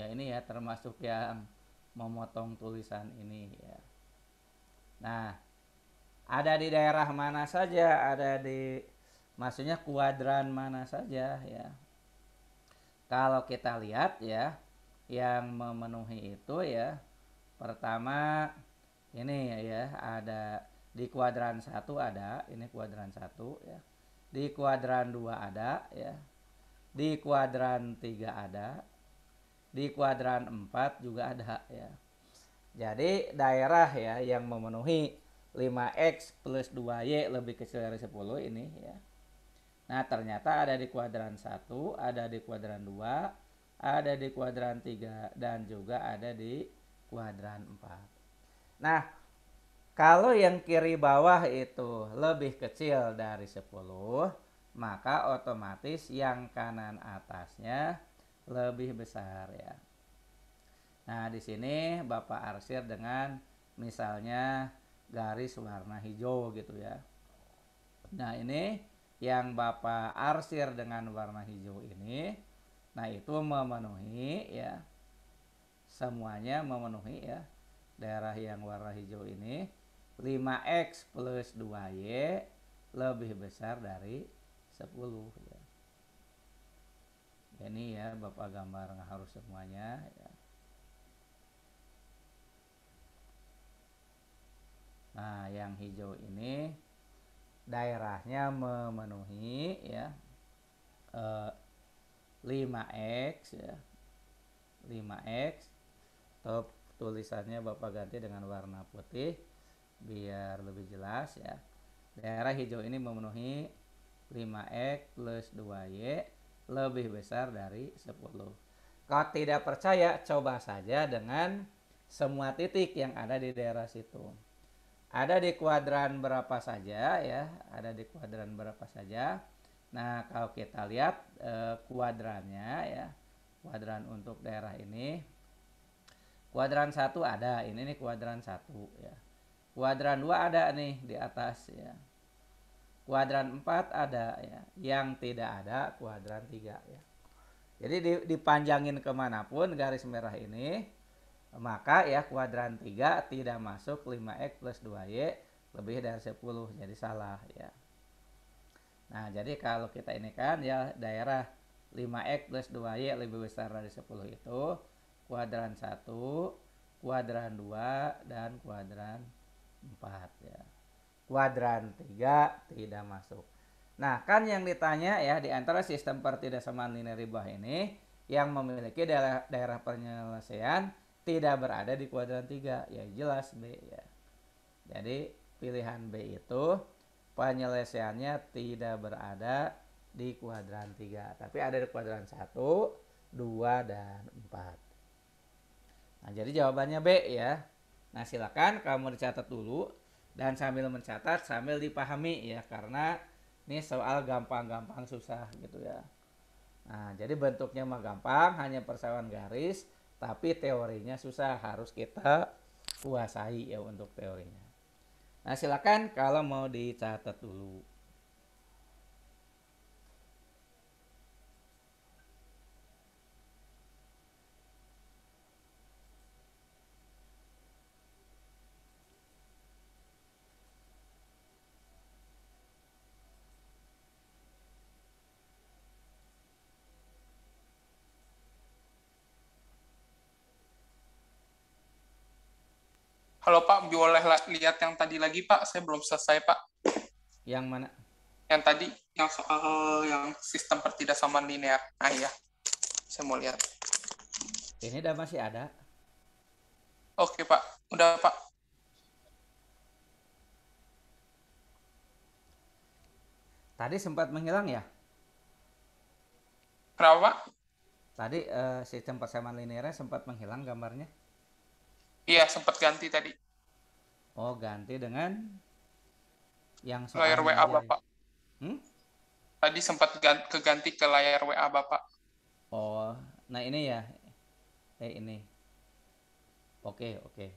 Ya ini ya termasuk yang memotong tulisan ini ya. Nah ada di daerah mana saja ada di maksudnya kuadran mana saja ya kalau kita lihat ya, yang memenuhi itu ya, pertama ini ya ada di kuadran satu ada, ini kuadran satu ya. Di kuadran dua ada ya. Di kuadran tiga ada. Di kuadran empat juga ada ya. Jadi daerah ya yang memenuhi 5x plus 2y lebih kecil dari 10 ini ya Nah, ternyata ada di kuadran 1, ada di kuadran 2, ada di kuadran 3, dan juga ada di kuadran 4. Nah, kalau yang kiri bawah itu lebih kecil dari 10, maka otomatis yang kanan atasnya lebih besar ya. Nah, di sini Bapak arsir dengan misalnya garis warna hijau gitu ya. Nah, ini yang Bapak arsir dengan warna hijau ini nah itu memenuhi ya semuanya memenuhi ya daerah yang warna hijau ini 5x plus 2y lebih besar dari 10 ya. ini ya Bapak gambar nggak harus semuanya ya. nah yang hijau ini daerahnya memenuhi ya e, eh, 5x ya 5x top tulisannya Bapak ganti dengan warna putih biar lebih jelas ya daerah hijau ini memenuhi 5x plus 2y lebih besar dari 10 kalau tidak percaya coba saja dengan semua titik yang ada di daerah situ ada di kuadran berapa saja ya, ada di kuadran berapa saja. Nah, kalau kita lihat eh, kuadrannya ya, kuadran untuk daerah ini. Kuadran satu ada, ini nih kuadran satu ya. Kuadran dua ada nih di atas ya. Kuadran empat ada ya, yang tidak ada kuadran tiga ya. Jadi dipanjangin kemanapun garis merah ini maka ya kuadran 3 tidak masuk 5x plus 2y lebih dari 10 jadi salah ya nah jadi kalau kita ini kan ya daerah 5x plus 2y lebih besar dari 10 itu kuadran 1 kuadran 2 dan kuadran 4 ya kuadran 3 tidak masuk nah kan yang ditanya ya di antara sistem pertidaksamaan linear ribah ini yang memiliki daerah, daerah penyelesaian tidak berada di kuadran 3 ya jelas B ya jadi pilihan B itu penyelesaiannya tidak berada di kuadran 3 tapi ada di kuadran 1 2 dan 4 nah jadi jawabannya B ya nah silakan kamu dicatat dulu dan sambil mencatat sambil dipahami ya karena ini soal gampang-gampang susah gitu ya nah jadi bentuknya mah gampang hanya persamaan garis tapi teorinya susah, harus kita kuasai ya untuk teorinya. Nah silakan kalau mau dicatat dulu. Halo Pak, boleh lihat yang tadi lagi Pak? Saya belum selesai Pak. Yang mana? Yang tadi, yang soal yang sistem pertidaksamaan linear. Nah iya, saya mau lihat. Ini udah masih ada. Oke Pak, udah Pak. Tadi sempat menghilang ya? Kenapa Pak? Tadi uh, sistem persamaan linearnya sempat menghilang gambarnya. Iya, sempat ganti tadi. Oh, ganti dengan yang layar WA aja. Ya? Bapak. Hmm? Tadi sempat keganti ke layar WA Bapak. Oh, nah ini ya. Eh ini. Oke, okay, oke. Okay.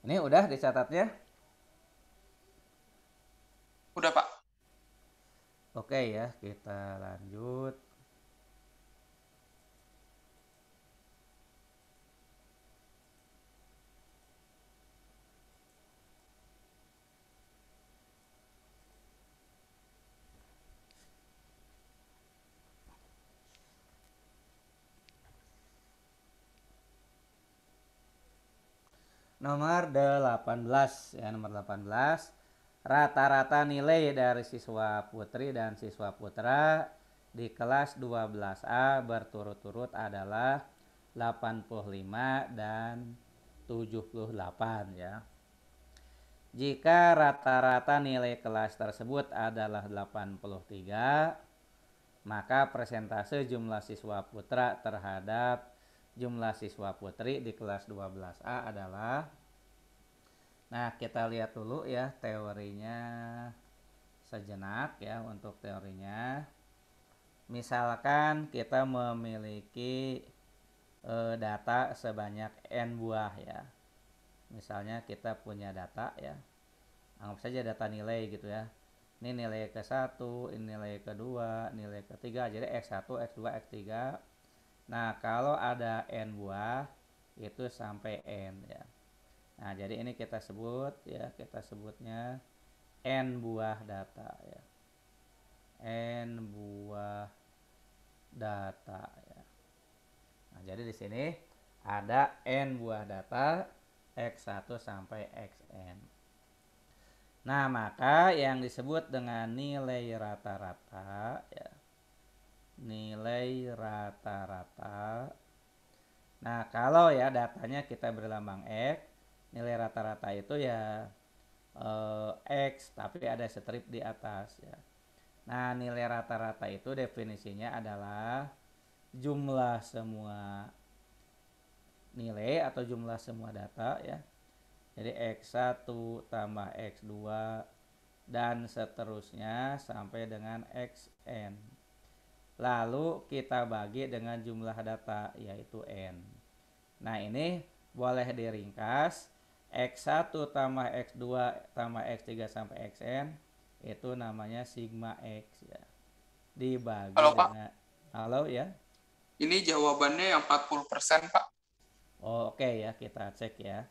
Ini udah dicatatnya? Udah, Pak. Oke ya, kita lanjut. nomor 18 ya nomor 18 rata-rata nilai dari siswa putri dan siswa putra di kelas 12A berturut-turut adalah 85 dan 78 ya. Jika rata-rata nilai kelas tersebut adalah 83, maka persentase jumlah siswa putra terhadap jumlah siswa putri di kelas 12A adalah Nah, kita lihat dulu ya teorinya sejenak ya untuk teorinya. Misalkan kita memiliki e, data sebanyak n buah ya. Misalnya kita punya data ya. Anggap saja data nilai gitu ya. Ini nilai ke-1, ini nilai ke-2, nilai ke-3. Jadi x1, x2, x3 Nah, kalau ada n buah itu sampai n ya. Nah, jadi ini kita sebut ya, kita sebutnya n buah data ya. n buah data ya. Nah, jadi di sini ada n buah data x1 sampai xn. Nah, maka yang disebut dengan nilai rata-rata ya nilai rata-rata. Nah, kalau ya datanya kita berlambang X, nilai rata-rata itu ya eh, X, tapi ada strip di atas ya. Nah, nilai rata-rata itu definisinya adalah jumlah semua nilai atau jumlah semua data ya. Jadi X1 tambah X2 dan seterusnya sampai dengan Xn lalu kita bagi dengan jumlah data yaitu n. Nah ini boleh diringkas x1 tambah x2 tambah x3 sampai xn itu namanya sigma x ya. Dibagi Halo, dengan Pak. Halo ya. Ini jawabannya yang 40% Pak. Oh, Oke okay, ya kita cek ya.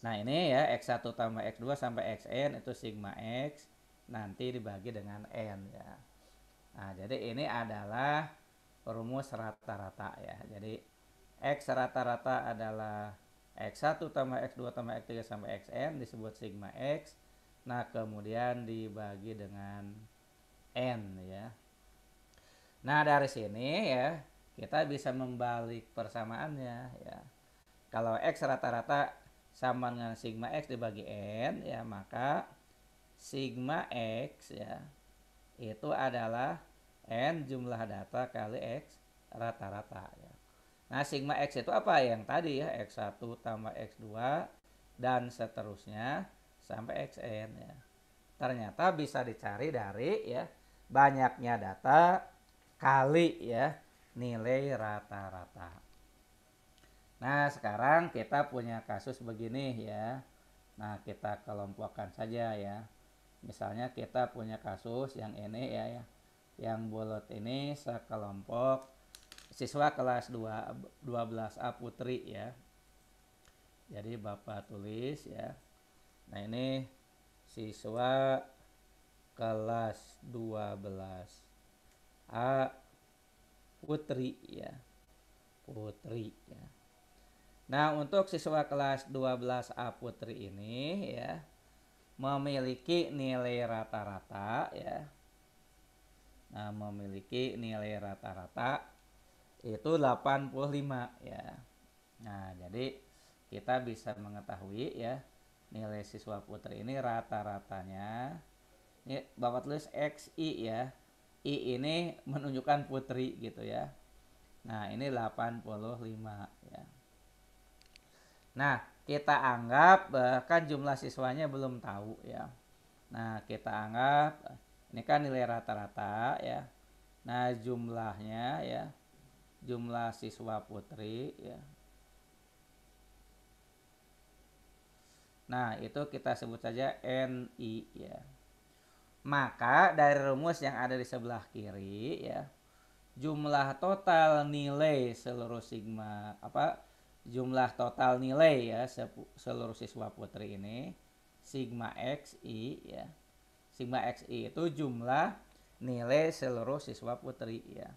Nah ini ya x1 tambah x2 sampai xn itu sigma x nanti dibagi dengan n ya. Nah, jadi ini adalah rumus rata-rata ya. Jadi X rata-rata adalah X1 tambah X2 tambah X3 sampai Xn disebut sigma X. Nah, kemudian dibagi dengan N ya. Nah, dari sini ya kita bisa membalik persamaannya ya. Kalau X rata-rata sama dengan sigma X dibagi N ya, maka sigma X ya itu adalah n jumlah data kali x rata-rata ya. Nah sigma x itu apa yang tadi ya x1 tambah x2 dan seterusnya sampai xn ya. Ternyata bisa dicari dari ya banyaknya data kali ya nilai rata-rata. Nah sekarang kita punya kasus begini ya. Nah kita kelompokkan saja ya. Misalnya kita punya kasus yang ini ya, ya yang bolot ini sekelompok siswa kelas 2 12A Putri ya. Jadi Bapak tulis ya. Nah, ini siswa kelas 12A Putri ya. Putri ya. Nah, untuk siswa kelas 12A Putri ini ya memiliki nilai rata-rata ya nah, memiliki nilai rata-rata itu 85 ya. Nah, jadi kita bisa mengetahui ya nilai siswa putri ini rata-ratanya ini Bapak tulis XI ya. I ini menunjukkan putri gitu ya. Nah, ini 85 ya. Nah, kita anggap bahkan jumlah siswanya belum tahu ya. Nah, kita anggap ini kan nilai rata-rata ya. Nah, jumlahnya ya. Jumlah siswa putri ya. Nah, itu kita sebut saja NI ya. Maka dari rumus yang ada di sebelah kiri ya, jumlah total nilai seluruh sigma apa jumlah total nilai ya seluruh siswa putri ini sigma x i ya sigma xi itu jumlah nilai seluruh siswa putri ya.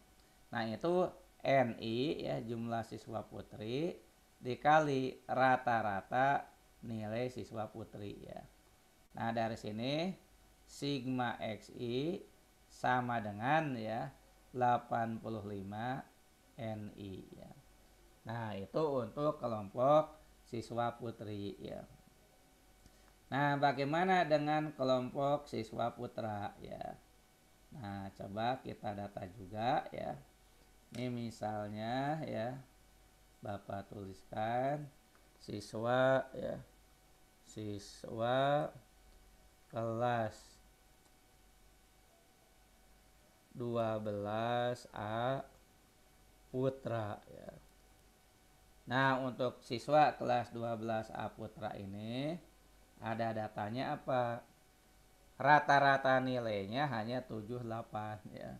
Nah, itu NI ya jumlah siswa putri dikali rata-rata nilai siswa putri ya. Nah, dari sini sigma xi sama dengan ya 85 NI ya. Nah, itu untuk kelompok siswa putri ya. Nah, bagaimana dengan kelompok siswa putra ya? Nah, coba kita data juga ya. Ini misalnya ya. Bapak tuliskan siswa ya. Siswa kelas 12A putra ya. Nah, untuk siswa kelas 12A putra ini ada datanya apa rata-rata nilainya hanya 78 ya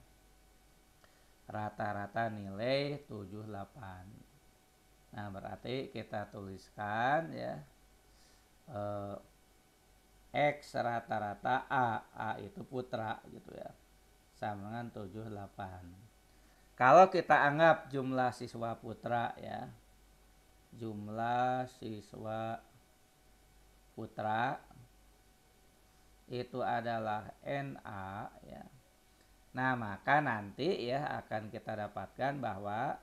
rata-rata nilai 78 nah berarti kita tuliskan ya eh, X rata-rata A A itu putra gitu ya sama dengan 78 kalau kita anggap jumlah siswa putra ya jumlah siswa putra itu adalah NA ya. Nah, maka nanti ya akan kita dapatkan bahwa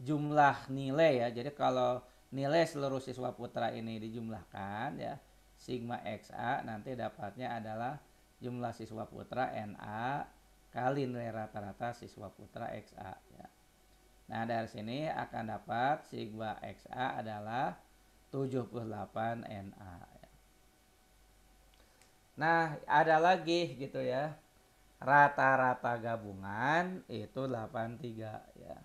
jumlah nilai ya. Jadi kalau nilai seluruh siswa putra ini dijumlahkan ya, sigma XA nanti dapatnya adalah jumlah siswa putra NA kali nilai rata-rata siswa putra XA ya. Nah, dari sini akan dapat sigma XA adalah 78 Na. Nah, ada lagi gitu ya. Rata-rata gabungan itu 83 ya.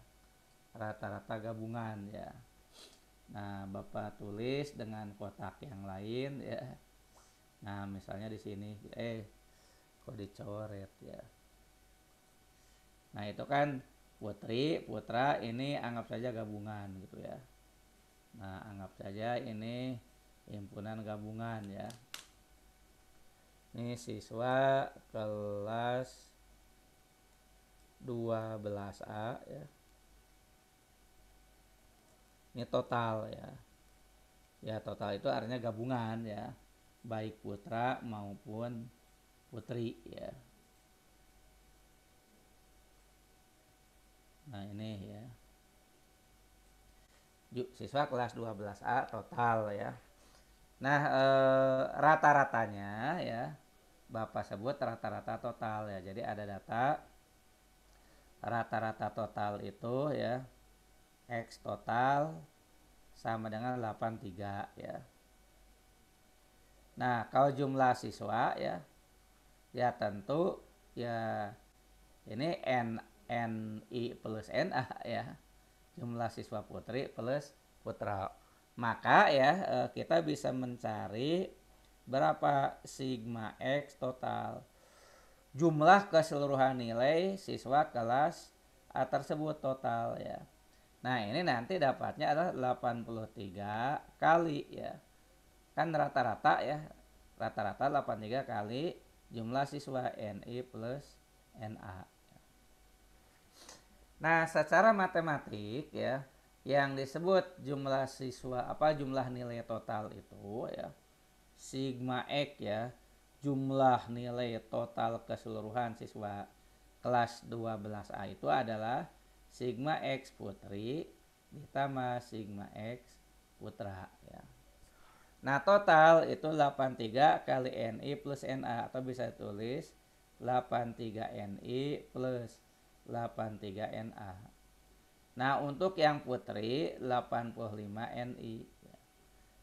Rata-rata gabungan ya. Nah, Bapak tulis dengan kotak yang lain ya. Nah, misalnya di sini eh kok dicoret ya. Nah, itu kan putri, putra ini anggap saja gabungan gitu ya. Nah, anggap saja ini himpunan gabungan ya. Ini siswa kelas 12A ya. Ini total ya. Ya, total itu artinya gabungan ya. Baik putra maupun putri ya. Nah, ini ya siswa kelas 12A total ya. Nah, e, rata-ratanya ya Bapak sebut rata-rata total ya. Jadi ada data rata-rata total itu ya X total sama dengan 83 ya. Nah, kalau jumlah siswa ya ya tentu ya ini n n i plus n a ya jumlah siswa putri plus putra. Maka ya eh, kita bisa mencari berapa sigma x total jumlah keseluruhan nilai siswa kelas A eh, tersebut total ya. Nah ini nanti dapatnya adalah 83 kali ya. Kan rata-rata ya. Rata-rata 83 kali jumlah siswa NI plus NA. Nah, secara matematik ya, yang disebut jumlah siswa apa jumlah nilai total itu ya sigma x ya jumlah nilai total keseluruhan siswa kelas 12A itu adalah sigma x putri ditambah sigma x putra ya. Nah, total itu 83 kali NI plus NA atau bisa tulis 83 NI plus 83 NA. Nah, untuk yang putri 85 NI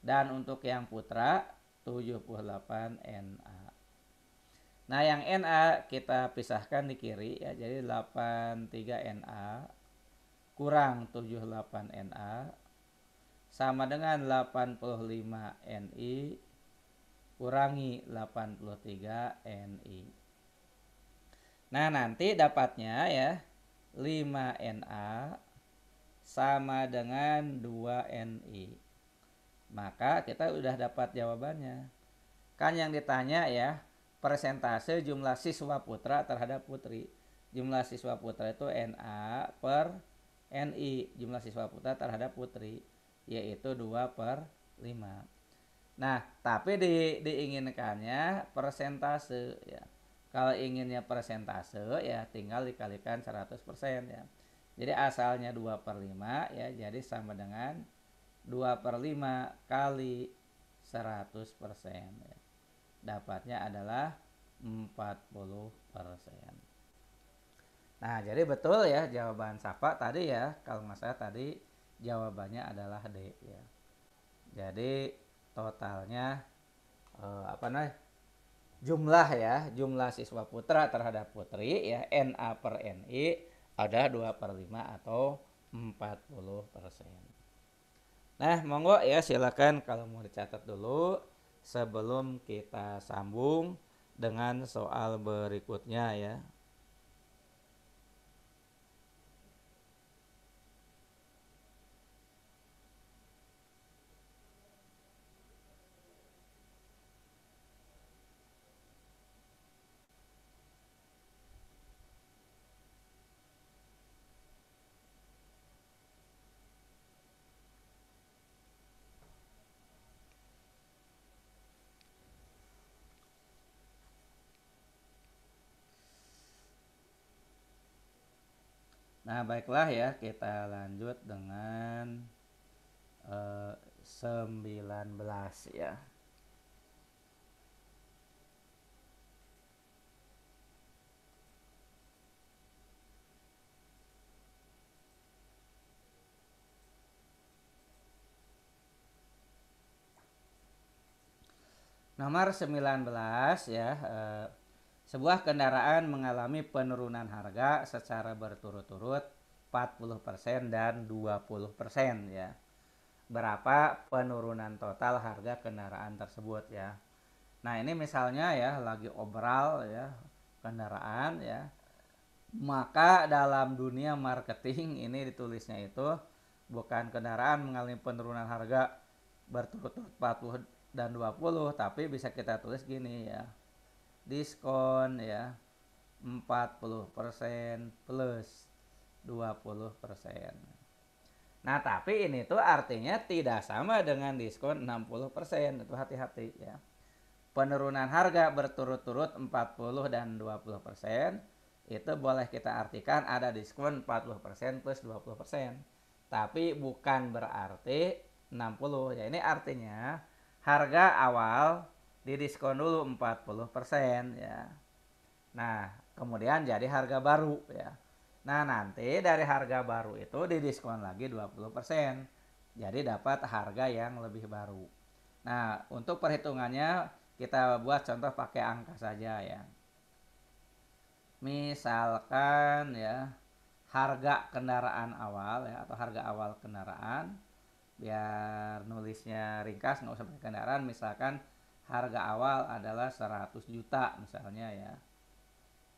dan untuk yang putra 78 NA. Nah, yang NA kita pisahkan di kiri ya. Jadi 83 NA kurang 78 NA sama dengan 85 NI kurangi 83 NI. Nah, nanti dapatnya ya 5Na sama dengan 2Ni. Maka kita udah dapat jawabannya. Kan yang ditanya ya persentase jumlah siswa putra terhadap putri. Jumlah siswa putra itu Na per Ni. Jumlah siswa putra terhadap putri yaitu 2 per 5. Nah, tapi di, diinginkannya persentase ya kalau inginnya persentase ya tinggal dikalikan 100% ya. Jadi asalnya 2 per 5 ya jadi sama dengan 2 per 5 kali 100% ya. Dapatnya adalah 40%. Nah jadi betul ya jawaban Sapa tadi ya kalau nggak salah tadi jawabannya adalah D ya. Jadi totalnya eh, apa namanya jumlah ya, jumlah siswa putra terhadap putri ya NA per NI ada 2 per 5 atau 40 persen. Nah monggo ya silakan kalau mau dicatat dulu sebelum kita sambung dengan soal berikutnya ya. Nah, baiklah ya, kita lanjut dengan uh, eh, 19 ya. Nomor 19 ya, eh, sebuah kendaraan mengalami penurunan harga secara berturut-turut 40% dan 20% ya. Berapa penurunan total harga kendaraan tersebut ya. Nah, ini misalnya ya lagi obral ya kendaraan ya. Maka dalam dunia marketing ini ditulisnya itu bukan kendaraan mengalami penurunan harga berturut-turut 40 dan 20 tapi bisa kita tulis gini ya diskon ya 40% plus 20%. Nah, tapi ini tuh artinya tidak sama dengan diskon 60%. Itu hati-hati ya. Penurunan harga berturut-turut 40 dan 20% itu boleh kita artikan ada diskon 40% plus 20%. Tapi bukan berarti 60. Ya, ini artinya harga awal didiskon dulu 40% ya. Nah, kemudian jadi harga baru ya. Nah, nanti dari harga baru itu didiskon lagi 20%. Jadi dapat harga yang lebih baru. Nah, untuk perhitungannya kita buat contoh pakai angka saja ya. Misalkan ya harga kendaraan awal ya atau harga awal kendaraan biar nulisnya ringkas nggak usah pakai kendaraan misalkan harga awal adalah 100 juta misalnya ya.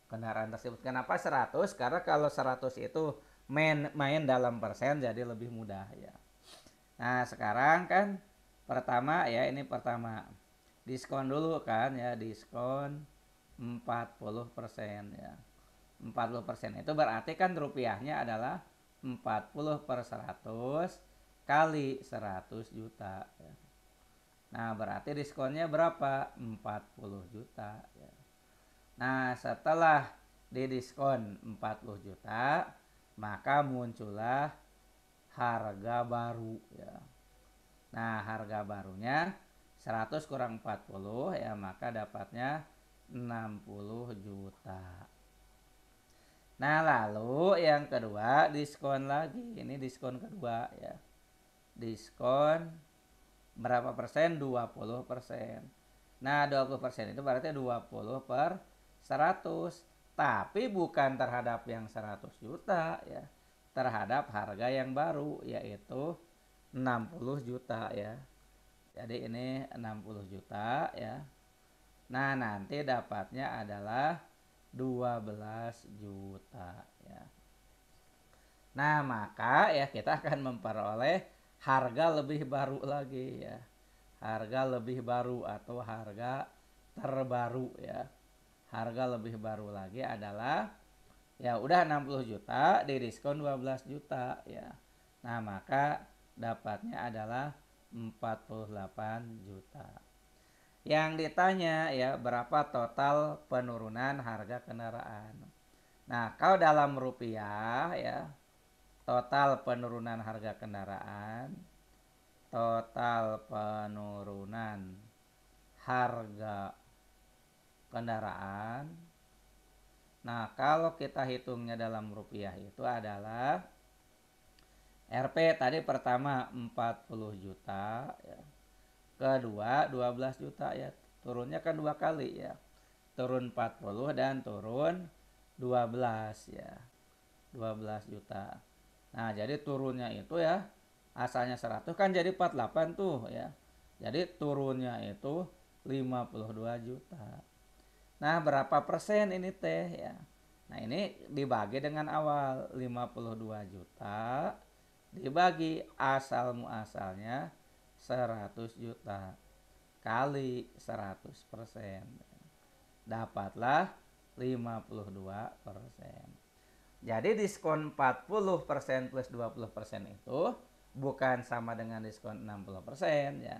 Kendaraan tersebut kenapa 100? Karena kalau 100 itu main main dalam persen jadi lebih mudah ya. Nah, sekarang kan pertama ya ini pertama. Diskon dulu kan ya, diskon 40% persen ya. 40% persen itu berarti kan rupiahnya adalah 40 per 100 kali 100 juta ya. Nah, berarti diskonnya berapa? 40 juta. Ya. Nah, setelah didiskon 40 juta, maka muncullah harga baru ya. Nah, harga barunya 100 kurang 40 ya, maka dapatnya 60 juta. Nah, lalu yang kedua diskon lagi. Ini diskon kedua ya. Diskon berapa persen 20 persen nah 20 persen itu berarti 20 per 100 tapi bukan terhadap yang 100 juta ya terhadap harga yang baru yaitu 60 juta ya jadi ini 60 juta ya nah nanti dapatnya adalah 12 juta ya. Nah, maka ya kita akan memperoleh harga lebih baru lagi ya harga lebih baru atau harga terbaru ya harga lebih baru lagi adalah ya udah 60 juta di diskon 12 juta ya nah maka dapatnya adalah 48 juta yang ditanya ya berapa total penurunan harga kendaraan nah kalau dalam rupiah ya total penurunan harga kendaraan total penurunan harga kendaraan nah kalau kita hitungnya dalam rupiah itu adalah RP tadi pertama 40 juta ya. kedua 12 juta ya turunnya kan dua kali ya turun 40 dan turun 12 ya 12 juta Nah, jadi turunnya itu ya asalnya 100 kan jadi 48 tuh ya. Jadi turunnya itu 52 juta. Nah, berapa persen ini teh ya? Nah, ini dibagi dengan awal 52 juta dibagi asal muasalnya 100 juta kali 100 persen dapatlah 52 persen. Jadi diskon 40% plus 20% itu bukan sama dengan diskon 60% ya.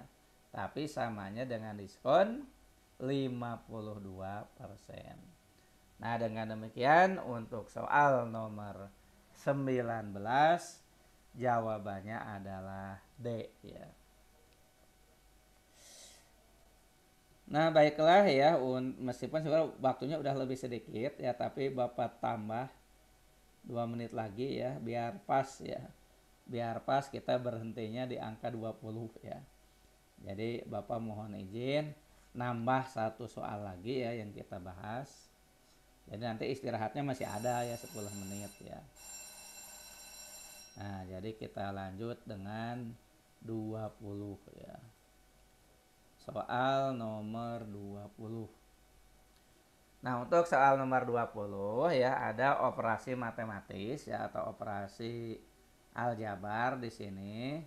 Tapi samanya dengan diskon 52%. Nah, dengan demikian untuk soal nomor 19 jawabannya adalah D ya. Nah, baiklah ya meskipun sebenarnya waktunya udah lebih sedikit ya, tapi Bapak tambah dua menit lagi ya biar pas ya biar pas kita berhentinya di angka 20 ya jadi Bapak mohon izin nambah satu soal lagi ya yang kita bahas jadi nanti istirahatnya masih ada ya 10 menit ya nah jadi kita lanjut dengan 20 ya soal nomor 20 Nah, untuk soal nomor 20 ya ada operasi matematis ya atau operasi aljabar di sini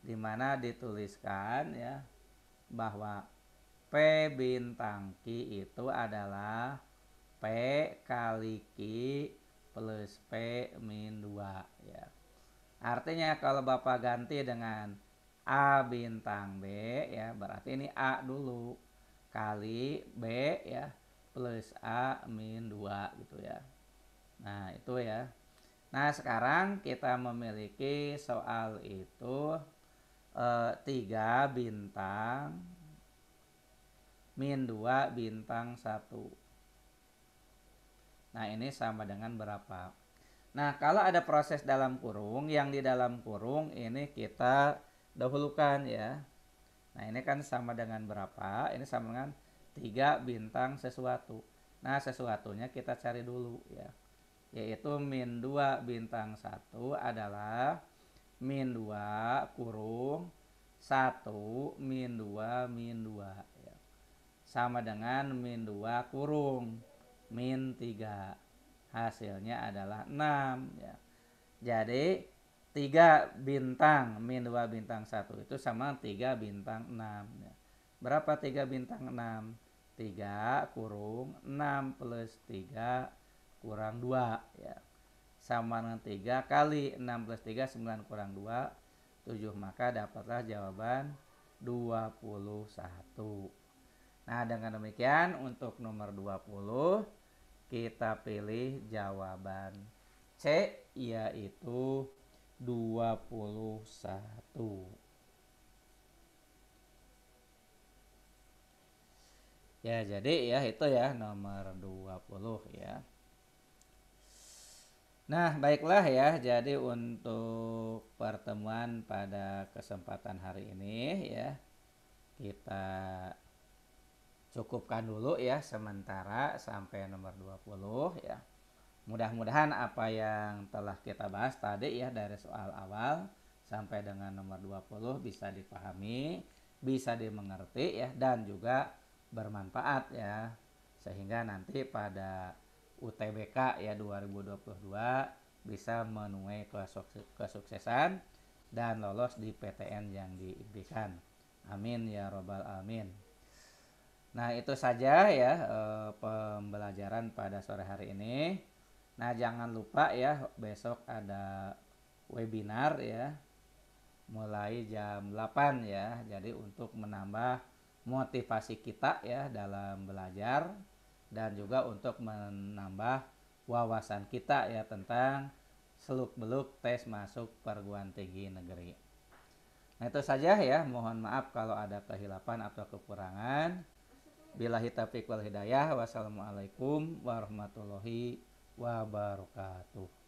di mana dituliskan ya bahwa P bintang Q itu adalah P kali Q plus P min 2 ya. Artinya kalau Bapak ganti dengan A bintang B ya berarti ini A dulu kali B ya plus A min 2 gitu ya. Nah, itu ya. Nah, sekarang kita memiliki soal itu eh, tiga 3 bintang min 2 bintang 1. Nah, ini sama dengan berapa? Nah, kalau ada proses dalam kurung, yang di dalam kurung ini kita dahulukan ya. Nah, ini kan sama dengan berapa? Ini sama dengan tiga bintang sesuatu. Nah, sesuatunya kita cari dulu ya. Yaitu min 2 bintang 1 adalah min 2 kurung 1 min 2 min 2 ya. Sama dengan min 2 kurung min 3. Hasilnya adalah 6 ya. Jadi 3 bintang min 2 bintang 1 itu sama 3 bintang 6 ya. Berapa 3 bintang 6? 3 kurung 6 plus 3 kurang 2 ya. Sama dengan 3 kali 6 plus 3 9 kurang 2 7 maka dapatlah jawaban 21. Nah dengan demikian untuk nomor 20 kita pilih jawaban C yaitu 21. Oke Ya, jadi ya itu ya nomor 20 ya. Nah, baiklah ya. Jadi untuk pertemuan pada kesempatan hari ini ya kita cukupkan dulu ya sementara sampai nomor 20 ya. Mudah-mudahan apa yang telah kita bahas tadi ya dari soal awal sampai dengan nomor 20 bisa dipahami, bisa dimengerti ya dan juga bermanfaat ya sehingga nanti pada UTBK ya 2022 bisa menuai kesuksesan dan lolos di PTN yang diimpikan. Amin ya robbal amin. Nah itu saja ya e, pembelajaran pada sore hari ini. Nah jangan lupa ya besok ada webinar ya mulai jam 8 ya. Jadi untuk menambah motivasi kita ya dalam belajar dan juga untuk menambah wawasan kita ya tentang seluk-beluk tes masuk perguruan tinggi negeri. Nah itu saja ya, mohon maaf kalau ada kehilapan atau kekurangan. Bila taufiq wal hidayah, wassalamualaikum warahmatullahi wabarakatuh.